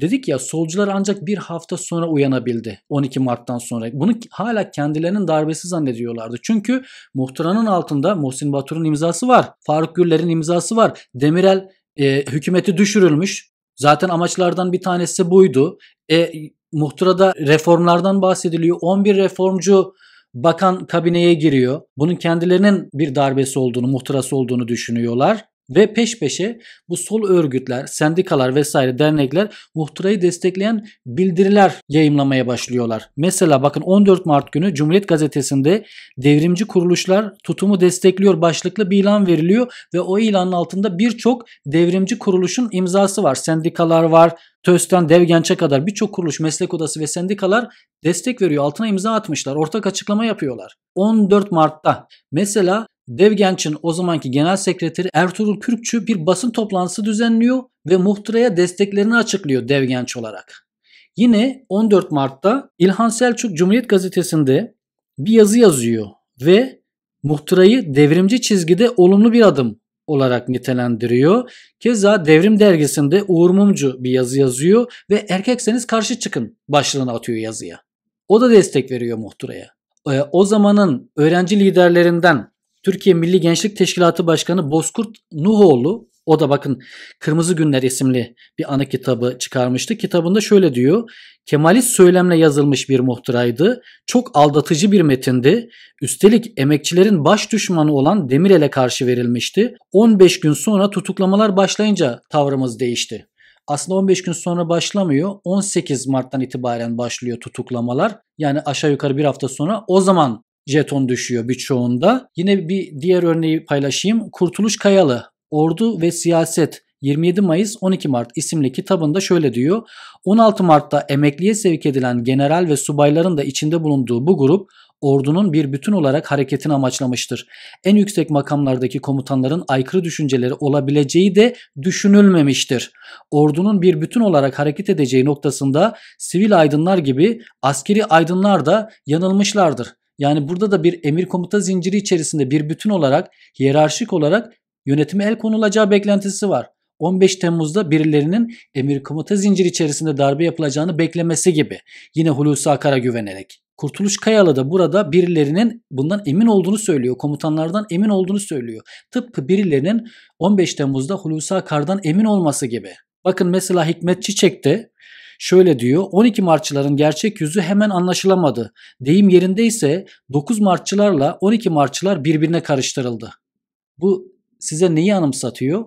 A: Dedik ya solcular ancak bir hafta sonra uyanabildi 12 Mart'tan sonra. Bunu hala kendilerinin darbesi zannediyorlardı. Çünkü muhtıranın altında Muhsin Batur'un imzası var. Faruk Güller'in imzası var. Demirel e, hükümeti düşürülmüş. Zaten amaçlardan bir tanesi buydu. E, muhtırada reformlardan bahsediliyor. 11 reformcu Bakan kabineye giriyor. Bunun kendilerinin bir darbesi olduğunu, muhtırası olduğunu düşünüyorlar. Ve peş peşe bu sol örgütler, sendikalar vesaire dernekler muhtırayı destekleyen bildiriler yayımlamaya başlıyorlar. Mesela bakın 14 Mart günü Cumhuriyet Gazetesi'nde devrimci kuruluşlar tutumu destekliyor başlıklı bir ilan veriliyor ve o ilanın altında birçok devrimci kuruluşun imzası var. Sendikalar var, TÖS'ten Devgenç'e kadar birçok kuruluş, meslek odası ve sendikalar destek veriyor. Altına imza atmışlar. Ortak açıklama yapıyorlar. 14 Mart'ta mesela Devgenç'in o zamanki genel sekreteri Ertuğrul Kürkçü bir basın toplantısı düzenliyor ve muhtıraya desteklerini açıklıyor Devgenç olarak. Yine 14 Mart'ta İlhan Selçuk Cumhuriyet Gazetesi'nde bir yazı yazıyor ve muhtırayı devrimci çizgide olumlu bir adım olarak nitelendiriyor. Keza Devrim Dergisi'nde Uğur Mumcu bir yazı yazıyor ve erkekseniz karşı çıkın başlığını atıyor yazıya. O da destek veriyor muhtıraya. Ee, o zamanın öğrenci liderlerinden Türkiye Milli Gençlik Teşkilatı Başkanı Bozkurt Nuhoğlu o da bakın Kırmızı Günler isimli bir ana kitabı çıkarmıştı. Kitabında şöyle diyor. Kemalist söylemle yazılmış bir muhtıraydı. Çok aldatıcı bir metindi. Üstelik emekçilerin baş düşmanı olan Demirel'e karşı verilmişti. 15 gün sonra tutuklamalar başlayınca tavrımız değişti. Aslında 15 gün sonra başlamıyor. 18 Mart'tan itibaren başlıyor tutuklamalar. Yani aşağı yukarı bir hafta sonra o zaman jeton düşüyor birçoğunda. Yine bir diğer örneği paylaşayım. Kurtuluş Kayalı Ordu ve Siyaset 27 Mayıs 12 Mart isimli kitabında şöyle diyor. 16 Mart'ta emekliye sevk edilen general ve subayların da içinde bulunduğu bu grup ordunun bir bütün olarak hareketini amaçlamıştır. En yüksek makamlardaki komutanların aykırı düşünceleri olabileceği de düşünülmemiştir. Ordunun bir bütün olarak hareket edeceği noktasında sivil aydınlar gibi askeri aydınlar da yanılmışlardır. Yani burada da bir emir komuta zinciri içerisinde bir bütün olarak, hiyerarşik olarak yönetime el konulacağı beklentisi var. 15 Temmuz'da birilerinin emir komuta zinciri içerisinde darbe yapılacağını beklemesi gibi. Yine Hulusi Akar'a güvenerek. Kurtuluş Kayalı da burada birilerinin bundan emin olduğunu söylüyor. Komutanlardan emin olduğunu söylüyor. Tıpkı birilerinin 15 Temmuz'da Hulusi Akar'dan emin olması gibi. Bakın mesela Hikmet Çiçek'te. Şöyle diyor 12 Martçıların gerçek yüzü hemen anlaşılamadı. Deyim yerinde ise 9 Martçılarla 12 Martçılar birbirine karıştırıldı. Bu size neyi anımsatıyor?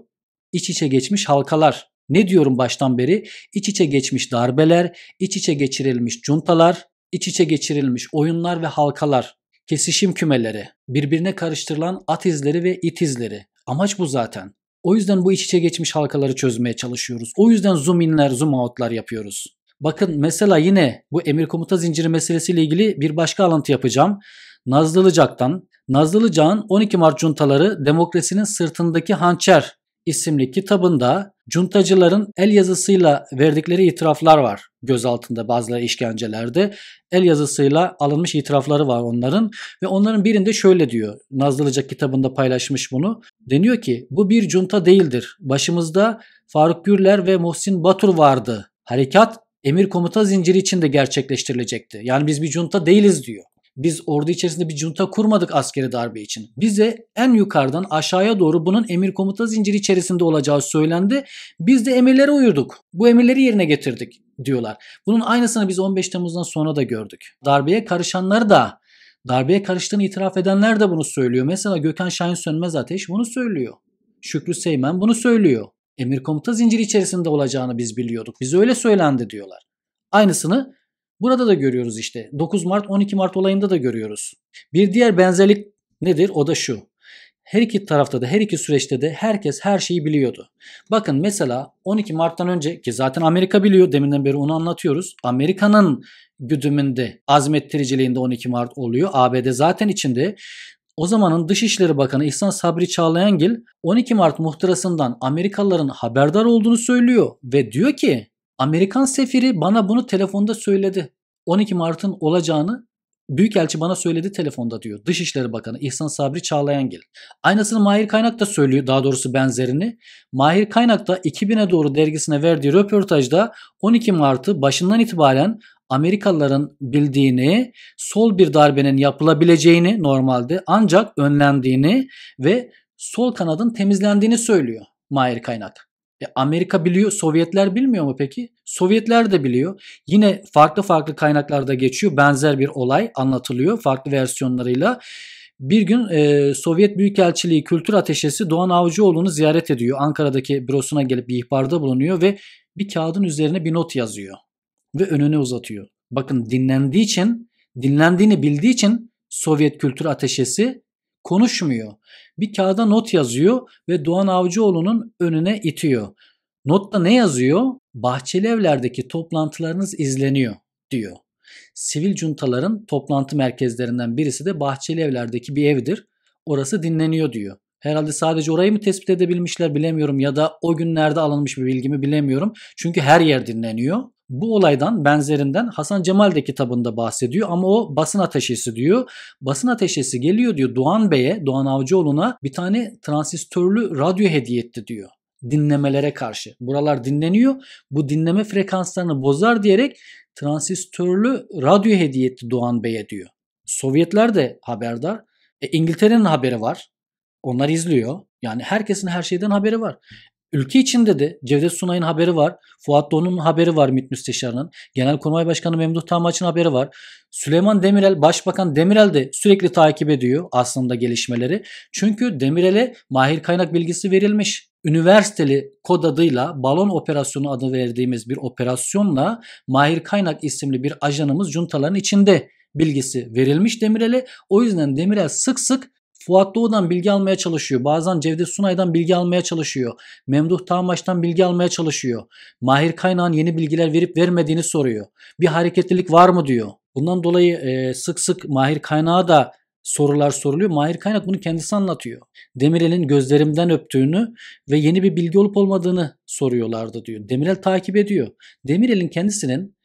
A: İç içe geçmiş halkalar. Ne diyorum baştan beri? İç içe geçmiş darbeler, iç içe geçirilmiş cuntalar, iç içe geçirilmiş oyunlar ve halkalar, kesişim kümeleri, birbirine karıştırılan at izleri ve it izleri. Amaç bu zaten. O yüzden bu iç içe geçmiş halkaları çözmeye çalışıyoruz. O yüzden zoom inler, zoom out'lar yapıyoruz. Bakın mesela yine bu emir komuta zinciri meselesiyle ilgili bir başka alıntı yapacağım. Nazlılıcak'tan. Nazlılıcak'ın 12 Mart juntaları demokrasinin sırtındaki hançer isimli kitabında cuntacıların el yazısıyla verdikleri itiraflar var gözaltında bazıları işkencelerde. El yazısıyla alınmış itirafları var onların ve onların birinde şöyle diyor. Nazlılıca kitabında paylaşmış bunu. Deniyor ki bu bir junta değildir. Başımızda Faruk Gürler ve Muhsin Batur vardı. Harekat emir komuta zinciri içinde gerçekleştirilecekti. Yani biz bir junta değiliz diyor. Biz ordu içerisinde bir junta kurmadık askeri darbe için. Bize en yukarıdan aşağıya doğru bunun emir komuta zinciri içerisinde olacağı söylendi. Biz de emirlere uyurduk. Bu emirleri yerine getirdik diyorlar. Bunun aynısını biz 15 Temmuz'dan sonra da gördük. Darbeye karışanlar da darbeye karıştığını itiraf edenler de bunu söylüyor. Mesela Gökhan Şahin Sönmez Ateş bunu söylüyor. Şükrü Seymen bunu söylüyor. Emir komuta zinciri içerisinde olacağını biz biliyorduk. Bize öyle söylendi diyorlar. Aynısını Burada da görüyoruz işte. 9 Mart 12 Mart olayında da görüyoruz. Bir diğer benzerlik nedir? O da şu. Her iki tarafta da her iki süreçte de herkes her şeyi biliyordu. Bakın mesela 12 Mart'tan önce ki zaten Amerika biliyor deminden beri onu anlatıyoruz. Amerika'nın güdümünde azmettiriciliğinde 12 Mart oluyor. ABD zaten içinde. O zamanın Dışişleri Bakanı İhsan Sabri Çağlayangil 12 Mart muhtırasından Amerikalıların haberdar olduğunu söylüyor ve diyor ki Amerikan sefiri bana bunu telefonda söyledi. 12 Mart'ın olacağını Büyükelçi bana söyledi telefonda diyor. Dışişleri Bakanı İhsan Sabri Çağlayangil. Aynısını Mahir Kaynak da söylüyor daha doğrusu benzerini. Mahir Kaynak da 2000'e doğru dergisine verdiği röportajda 12 Mart'ı başından itibaren Amerikalıların bildiğini, sol bir darbenin yapılabileceğini normalde ancak önlendiğini ve sol kanadın temizlendiğini söylüyor Mahir Kaynak. E, Amerika biliyor, Sovyetler bilmiyor mu peki? Sovyetler de biliyor. Yine farklı farklı kaynaklarda geçiyor. Benzer bir olay anlatılıyor farklı versiyonlarıyla. Bir gün e, Sovyet Büyükelçiliği Kültür Ateşesi Doğan Avcıoğlu'nu ziyaret ediyor. Ankara'daki bürosuna gelip bir ihbarda bulunuyor ve bir kağıdın üzerine bir not yazıyor ve önüne uzatıyor. Bakın dinlendiği için, dinlendiğini bildiği için Sovyet Kültür Ateşesi konuşmuyor bir kağıda not yazıyor ve Doğan Avcıoğlu'nun önüne itiyor. Notta ne yazıyor? Bahçeli evlerdeki toplantılarınız izleniyor diyor. Sivil cuntaların toplantı merkezlerinden birisi de Bahçeli evlerdeki bir evdir. Orası dinleniyor diyor. Herhalde sadece orayı mı tespit edebilmişler bilemiyorum ya da o günlerde alınmış bir bilgi mi bilemiyorum. Çünkü her yer dinleniyor bu olaydan benzerinden Hasan Cemal de kitabında bahsediyor ama o basın ateşesi diyor. Basın ateşesi geliyor diyor Doğan Bey'e, Doğan Avcıoğlu'na bir tane transistörlü radyo hediye etti diyor dinlemelere karşı. Buralar dinleniyor. Bu dinleme frekanslarını bozar diyerek transistörlü radyo hediye etti Doğan Bey'e diyor. Sovyetler de haberdar. E, İngiltere'nin haberi var. Onlar izliyor. Yani herkesin her şeyden haberi var. Ülke içinde de Cevdet Sunay'ın haberi var. Fuat Doğan'ın haberi var MİT Müsteşarı'nın. Genelkurmay Başkanı Memduh Tamaç'ın haberi var. Süleyman Demirel, Başbakan Demirel de sürekli takip ediyor aslında gelişmeleri. Çünkü Demirel'e mahir kaynak bilgisi verilmiş üniversiteli kod adıyla balon operasyonu adı verdiğimiz bir operasyonla Mahir Kaynak isimli bir ajanımız juntaların içinde bilgisi verilmiş Demirel'e. O yüzden Demirel sık sık Fuat Doğu'dan bilgi almaya çalışıyor. Bazen Cevdet Sunay'dan bilgi almaya çalışıyor. Memduh Tağmaç'tan bilgi almaya çalışıyor. Mahir Kaynağ'ın yeni bilgiler verip vermediğini soruyor. Bir hareketlilik var mı diyor. Bundan dolayı e, sık sık Mahir Kaynağ'a da sorular soruluyor. Mahir Kaynak bunu kendisi anlatıyor. Demirel'in gözlerimden öptüğünü ve yeni bir bilgi olup olmadığını soruyorlardı diyor. Demirel takip ediyor. Demirel'in kendisinin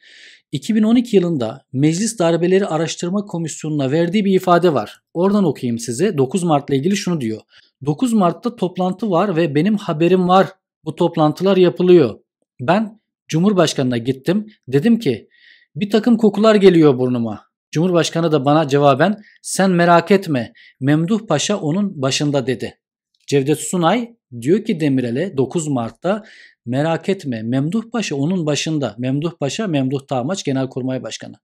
A: 2012 yılında Meclis Darbeleri Araştırma Komisyonu'na verdiği bir ifade var. Oradan okuyayım size. 9 Mart'la ilgili şunu diyor. 9 Mart'ta toplantı var ve benim haberim var. Bu toplantılar yapılıyor. Ben Cumhurbaşkanı'na gittim. Dedim ki bir takım kokular geliyor burnuma. Cumhurbaşkanı da bana cevaben sen merak etme Memduh Paşa onun başında dedi. Cevdet Sunay diyor ki Demirel'e 9 Mart'ta merak etme Memduh Paşa onun başında. Memduh Paşa Memduh Tamaç Genelkurmay Başkanı.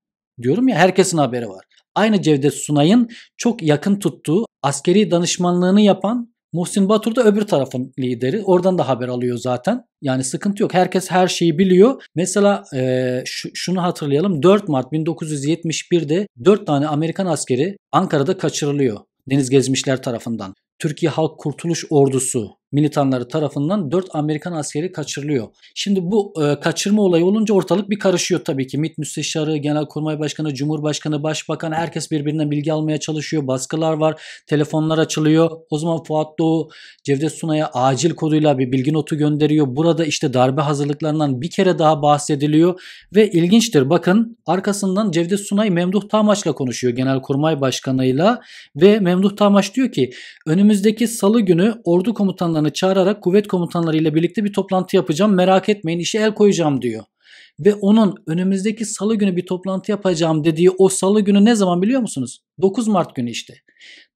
A: Diyorum ya herkesin haberi var. Aynı Cevdet Sunay'ın çok yakın tuttuğu askeri danışmanlığını yapan Muhsin Batur da öbür tarafın lideri. Oradan da haber alıyor zaten. Yani sıkıntı yok. Herkes her şeyi biliyor. Mesela e, şunu hatırlayalım. 4 Mart 1971'de 4 tane Amerikan askeri Ankara'da kaçırılıyor. Deniz Gezmişler tarafından. Türkiye Halk Kurtuluş Ordusu militanları tarafından 4 Amerikan askeri kaçırılıyor. Şimdi bu e, kaçırma olayı olunca ortalık bir karışıyor tabii ki. MİT Müsteşarı, Genelkurmay Başkanı, Cumhurbaşkanı, Başbakan herkes birbirinden bilgi almaya çalışıyor. Baskılar var, telefonlar açılıyor. O zaman Fuat Doğu Cevdet Sunay'a acil koduyla bir bilgi notu gönderiyor. Burada işte darbe hazırlıklarından bir kere daha bahsediliyor ve ilginçtir bakın arkasından Cevdet Sunay Memduh Tamaş'la konuşuyor Genelkurmay Başkanı'yla ve Memduh Tamaş diyor ki önümüzdeki salı günü ordu komutanları komutanı çağırarak kuvvet komutanlarıyla birlikte bir toplantı yapacağım. Merak etmeyin işe el koyacağım diyor. Ve onun önümüzdeki salı günü bir toplantı yapacağım dediği o salı günü ne zaman biliyor musunuz? 9 Mart günü işte.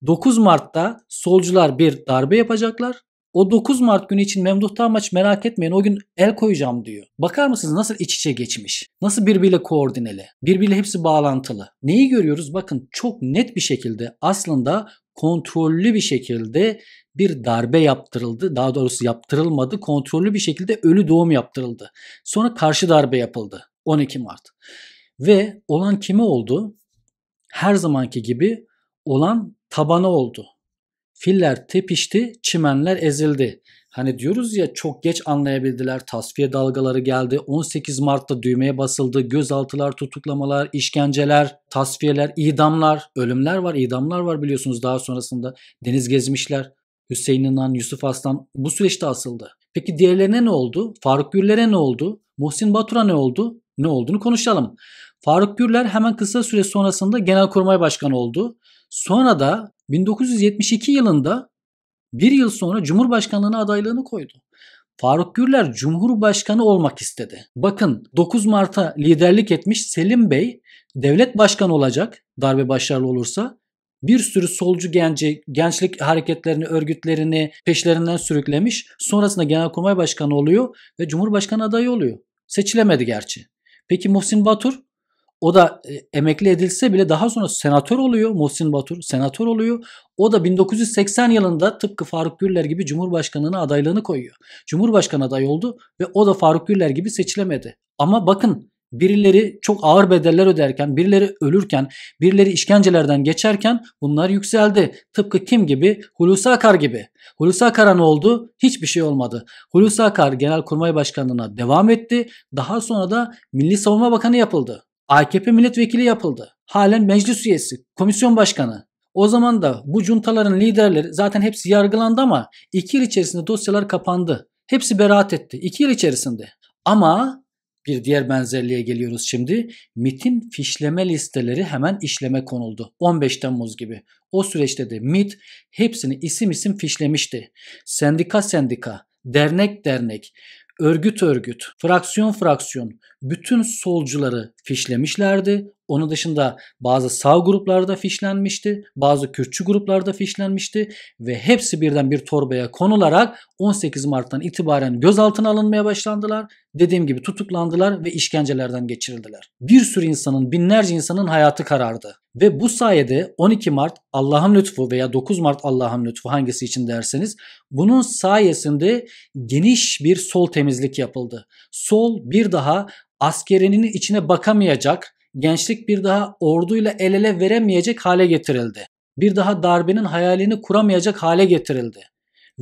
A: 9 Mart'ta solcular bir darbe yapacaklar. O 9 Mart günü için Memduh Tamaç merak etmeyin o gün el koyacağım diyor. Bakar mısınız nasıl iç içe geçmiş? Nasıl birbiriyle koordineli? Birbiriyle hepsi bağlantılı. Neyi görüyoruz? Bakın çok net bir şekilde aslında kontrollü bir şekilde bir darbe yaptırıldı. Daha doğrusu yaptırılmadı. Kontrollü bir şekilde ölü doğum yaptırıldı. Sonra karşı darbe yapıldı 12 Mart. Ve olan kimi oldu? Her zamanki gibi olan tabana oldu. Filler tepişti, çimenler ezildi. Hani diyoruz ya çok geç anlayabildiler. Tasfiye dalgaları geldi. 18 Mart'ta düğmeye basıldı. Gözaltılar, tutuklamalar, işkenceler, tasfiyeler, idamlar, ölümler var, idamlar var biliyorsunuz daha sonrasında. Deniz gezmişler. Hüseyin İnan, Yusuf Aslan bu süreçte asıldı. Peki diğerlerine ne oldu? Faruk Gürler'e ne oldu? Muhsin Batur'a ne oldu? Ne olduğunu konuşalım. Faruk Gürler hemen kısa süre sonrasında Genelkurmay Başkanı oldu. Sonra da 1972 yılında bir yıl sonra Cumhurbaşkanlığına adaylığını koydu. Faruk Gürler Cumhurbaşkanı olmak istedi. Bakın 9 Mart'a liderlik etmiş Selim Bey devlet başkanı olacak darbe başarılı olursa bir sürü solcu genci, gençlik hareketlerini, örgütlerini peşlerinden sürüklemiş. Sonrasında genelkurmay başkanı oluyor ve cumhurbaşkanı adayı oluyor. Seçilemedi gerçi. Peki Muhsin Batur o da e, emekli edilse bile daha sonra senatör oluyor. Muhsin Batur senatör oluyor. O da 1980 yılında tıpkı Faruk Güller gibi Cumhurbaşkanlığına adaylığını koyuyor. Cumhurbaşkanı aday oldu ve o da Faruk Güller gibi seçilemedi. Ama bakın Birileri çok ağır bedeller öderken, birileri ölürken, birileri işkencelerden geçerken bunlar yükseldi. Tıpkı kim gibi? Hulusi Akar gibi. Hulusi Akar'a ne oldu? Hiçbir şey olmadı. Hulusi Akar Genelkurmay Başkanlığı'na devam etti. Daha sonra da Milli Savunma Bakanı yapıldı. AKP milletvekili yapıldı. Halen meclis üyesi, komisyon başkanı. O zaman da bu juntaların liderleri zaten hepsi yargılandı ama 2 yıl içerisinde dosyalar kapandı. Hepsi beraat etti 2 yıl içerisinde. Ama bir diğer benzerliğe geliyoruz şimdi. MIT'in fişleme listeleri hemen işleme konuldu. 15 Temmuz gibi. O süreçte de MIT hepsini isim isim fişlemişti. Sendika sendika, dernek dernek, örgüt örgüt, fraksiyon fraksiyon bütün solcuları fişlemişlerdi. Onun dışında bazı sağ gruplarda fişlenmişti, bazı Kürtçü gruplarda fişlenmişti ve hepsi birden bir torbaya konularak 18 Mart'tan itibaren gözaltına alınmaya başlandılar. Dediğim gibi tutuklandılar ve işkencelerden geçirildiler. Bir sürü insanın, binlerce insanın hayatı karardı. Ve bu sayede 12 Mart Allah'ın lütfu veya 9 Mart Allah'ın lütfu hangisi için derseniz bunun sayesinde geniş bir sol temizlik yapıldı. Sol bir daha askerinin içine bakamayacak, gençlik bir daha orduyla el ele veremeyecek hale getirildi. Bir daha darbenin hayalini kuramayacak hale getirildi.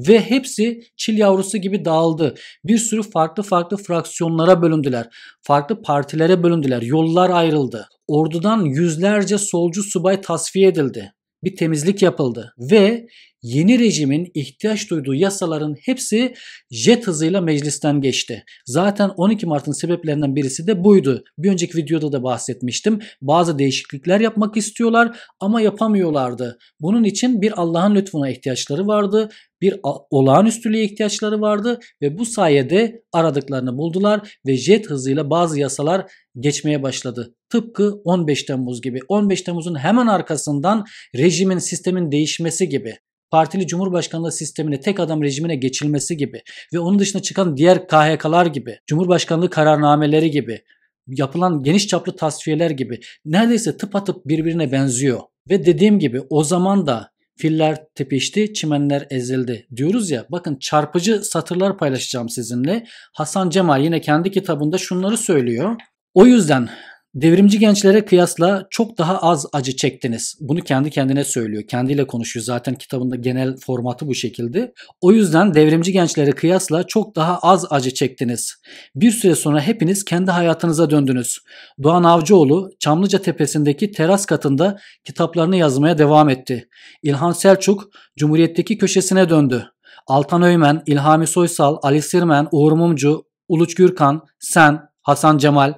A: Ve hepsi çil yavrusu gibi dağıldı. Bir sürü farklı farklı fraksiyonlara bölündüler. Farklı partilere bölündüler. Yollar ayrıldı. Ordudan yüzlerce solcu subay tasfiye edildi bir temizlik yapıldı ve yeni rejimin ihtiyaç duyduğu yasaların hepsi jet hızıyla meclisten geçti. Zaten 12 Mart'ın sebeplerinden birisi de buydu. Bir önceki videoda da bahsetmiştim. Bazı değişiklikler yapmak istiyorlar ama yapamıyorlardı. Bunun için bir Allah'ın lütfuna ihtiyaçları vardı. Bir olağanüstülüğe ihtiyaçları vardı ve bu sayede aradıklarını buldular ve jet hızıyla bazı yasalar geçmeye başladı. Tıpkı 15 Temmuz gibi. 15 Temmuz'un hemen arkasından rejimin, sistemin değişmesi gibi partili cumhurbaşkanlığı sistemine tek adam rejimine geçilmesi gibi ve onun dışına çıkan diğer KHK'lar gibi, cumhurbaşkanlığı kararnameleri gibi, yapılan geniş çaplı tasfiyeler gibi neredeyse tıpatıp birbirine benziyor. Ve dediğim gibi o zaman da filler tepişti, çimenler ezildi diyoruz ya. Bakın çarpıcı satırlar paylaşacağım sizinle. Hasan Cemal yine kendi kitabında şunları söylüyor. O yüzden Devrimci gençlere kıyasla çok daha az acı çektiniz. Bunu kendi kendine söylüyor. Kendiyle konuşuyor. Zaten kitabında genel formatı bu şekilde. O yüzden devrimci gençlere kıyasla çok daha az acı çektiniz. Bir süre sonra hepiniz kendi hayatınıza döndünüz. Doğan Avcıoğlu Çamlıca Tepesi'ndeki teras katında kitaplarını yazmaya devam etti. İlhan Selçuk Cumhuriyet'teki köşesine döndü. Altan Öymen, İlhami Soysal, Ali Sirmen, Uğur Mumcu, Uluç Gürkan, sen, Hasan Cemal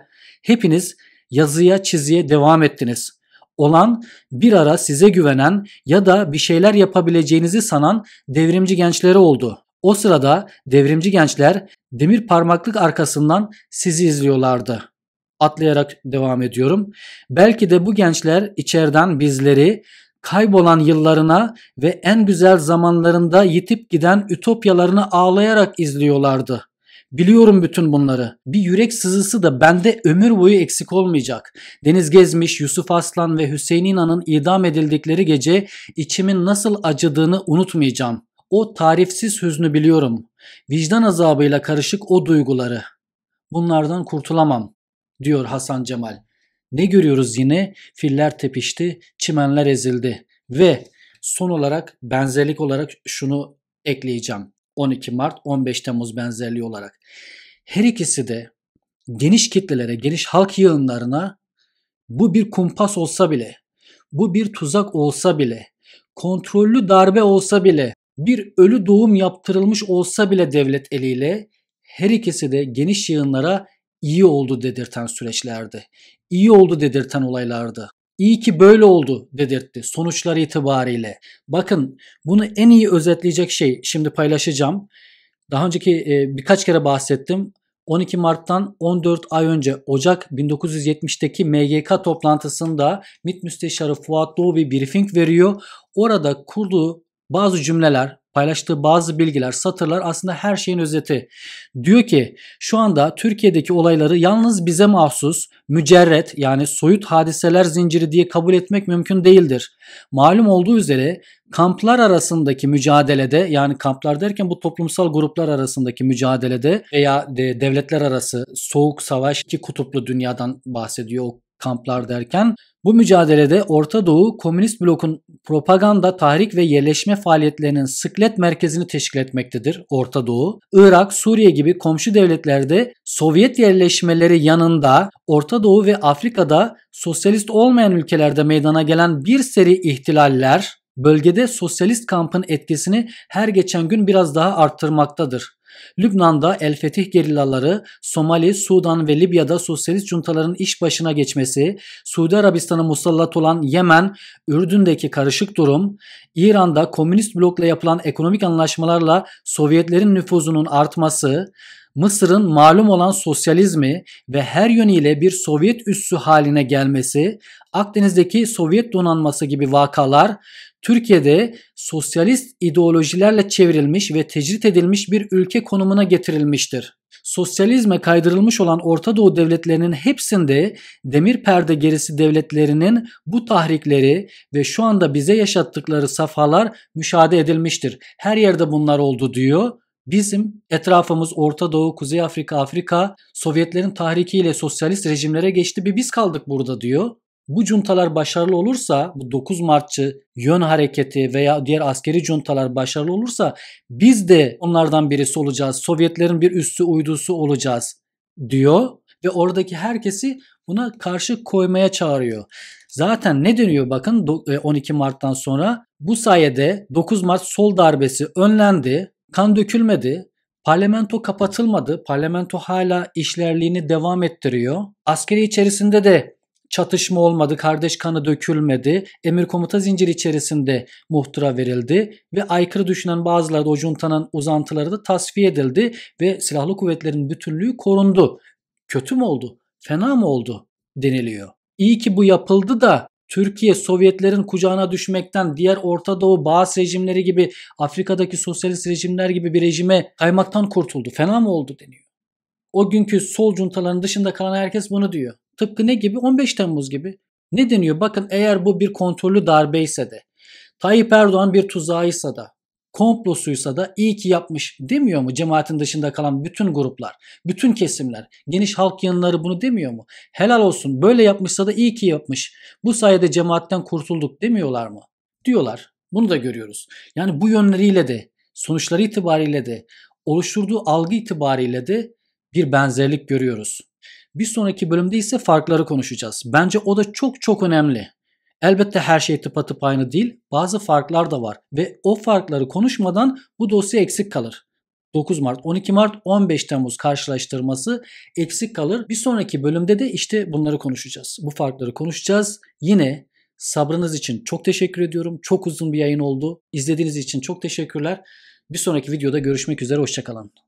A: hepiniz yazıya çiziye devam ettiniz. Olan bir ara size güvenen ya da bir şeyler yapabileceğinizi sanan devrimci gençleri oldu. O sırada devrimci gençler demir parmaklık arkasından sizi izliyorlardı. Atlayarak devam ediyorum. Belki de bu gençler içeriden bizleri kaybolan yıllarına ve en güzel zamanlarında yitip giden ütopyalarını ağlayarak izliyorlardı. Biliyorum bütün bunları. Bir yürek sızısı da bende ömür boyu eksik olmayacak. Deniz Gezmiş, Yusuf Aslan ve Hüseyin İnan'ın idam edildikleri gece içimin nasıl acıdığını unutmayacağım. O tarifsiz hüznü biliyorum. Vicdan azabıyla karışık o duyguları. Bunlardan kurtulamam, diyor Hasan Cemal. Ne görüyoruz yine? Filler tepişti, çimenler ezildi. Ve son olarak benzerlik olarak şunu ekleyeceğim. 12 Mart, 15 Temmuz benzerliği olarak. Her ikisi de geniş kitlelere, geniş halk yığınlarına bu bir kumpas olsa bile, bu bir tuzak olsa bile, kontrollü darbe olsa bile, bir ölü doğum yaptırılmış olsa bile devlet eliyle her ikisi de geniş yığınlara iyi oldu dedirten süreçlerdi. İyi oldu dedirten olaylardı. İyi ki böyle oldu dedirtti sonuçları itibariyle. Bakın bunu en iyi özetleyecek şey şimdi paylaşacağım. Daha önceki e, birkaç kere bahsettim. 12 Mart'tan 14 ay önce Ocak 1970'teki MGK toplantısında MİT Müsteşarı Fuat Doğu bir briefing veriyor. Orada kurduğu bazı cümleler paylaştığı bazı bilgiler, satırlar aslında her şeyin özeti. Diyor ki şu anda Türkiye'deki olayları yalnız bize mahsus mücerret yani soyut hadiseler zinciri diye kabul etmek mümkün değildir. Malum olduğu üzere kamplar arasındaki mücadelede yani kamplar derken bu toplumsal gruplar arasındaki mücadelede veya devletler arası soğuk savaş iki kutuplu dünyadan bahsediyor. O kamplar derken bu mücadelede Orta Doğu Komünist blokun propaganda, tahrik ve yerleşme faaliyetlerinin sıklet merkezini teşkil etmektedir Orta Doğu. Irak, Suriye gibi komşu devletlerde Sovyet yerleşmeleri yanında Orta Doğu ve Afrika'da sosyalist olmayan ülkelerde meydana gelen bir seri ihtilaller bölgede sosyalist kampın etkisini her geçen gün biraz daha arttırmaktadır. Lübnan'da El Fetih gerillaları, Somali, Sudan ve Libya'da sosyalist cuntaların iş başına geçmesi, Suudi Arabistan'a musallat olan Yemen, Ürdün'deki karışık durum, İran'da komünist blokla yapılan ekonomik anlaşmalarla Sovyetlerin nüfuzunun artması, Mısır'ın malum olan sosyalizmi ve her yönüyle bir Sovyet üssü haline gelmesi, Akdeniz'deki Sovyet donanması gibi vakalar Türkiye'de sosyalist ideolojilerle çevrilmiş ve tecrit edilmiş bir ülke konumuna getirilmiştir. Sosyalizme kaydırılmış olan Orta Doğu devletlerinin hepsinde demir perde gerisi devletlerinin bu tahrikleri ve şu anda bize yaşattıkları safhalar müşahede edilmiştir. Her yerde bunlar oldu diyor. Bizim etrafımız Orta Doğu, Kuzey Afrika, Afrika Sovyetlerin tahrikiyle sosyalist rejimlere geçti bir biz kaldık burada diyor bu cuntalar başarılı olursa bu 9 Martçı yön hareketi veya diğer askeri cuntalar başarılı olursa biz de onlardan birisi olacağız. Sovyetlerin bir üssü uydusu olacağız diyor ve oradaki herkesi buna karşı koymaya çağırıyor. Zaten ne dönüyor bakın 12 e, Mart'tan sonra bu sayede 9 Mart sol darbesi önlendi, kan dökülmedi, Parlamento kapatılmadı. Parlamento hala işlerliğini devam ettiriyor. Askeri içerisinde de çatışma olmadı, kardeş kanı dökülmedi, emir komuta zinciri içerisinde muhtıra verildi ve aykırı düşünen bazıları da o juntanın uzantıları da tasfiye edildi ve silahlı kuvvetlerin bütünlüğü korundu. Kötü mü oldu? Fena mı oldu? deniliyor. İyi ki bu yapıldı da Türkiye Sovyetlerin kucağına düşmekten diğer Orta Doğu Bağız rejimleri gibi Afrika'daki sosyalist rejimler gibi bir rejime kaymaktan kurtuldu. Fena mı oldu deniyor. O günkü sol cuntaların dışında kalan herkes bunu diyor. Tıpkı ne gibi? 15 Temmuz gibi. Ne deniyor? Bakın eğer bu bir kontrollü darbe ise de, Tayyip Erdoğan bir tuzağıysa da, komplosuysa da iyi ki yapmış demiyor mu cemaatin dışında kalan bütün gruplar, bütün kesimler, geniş halk yanları bunu demiyor mu? Helal olsun böyle yapmışsa da iyi ki yapmış. Bu sayede cemaatten kurtulduk demiyorlar mı? Diyorlar. Bunu da görüyoruz. Yani bu yönleriyle de, sonuçları itibariyle de, oluşturduğu algı itibariyle de bir benzerlik görüyoruz. Bir sonraki bölümde ise farkları konuşacağız. Bence o da çok çok önemli. Elbette her şey tıpatıp aynı değil. Bazı farklar da var ve o farkları konuşmadan bu dosya eksik kalır. 9 Mart, 12 Mart, 15 Temmuz karşılaştırması eksik kalır. Bir sonraki bölümde de işte bunları konuşacağız. Bu farkları konuşacağız. Yine sabrınız için çok teşekkür ediyorum. Çok uzun bir yayın oldu. İzlediğiniz için çok teşekkürler. Bir sonraki videoda görüşmek üzere. Hoşçakalın.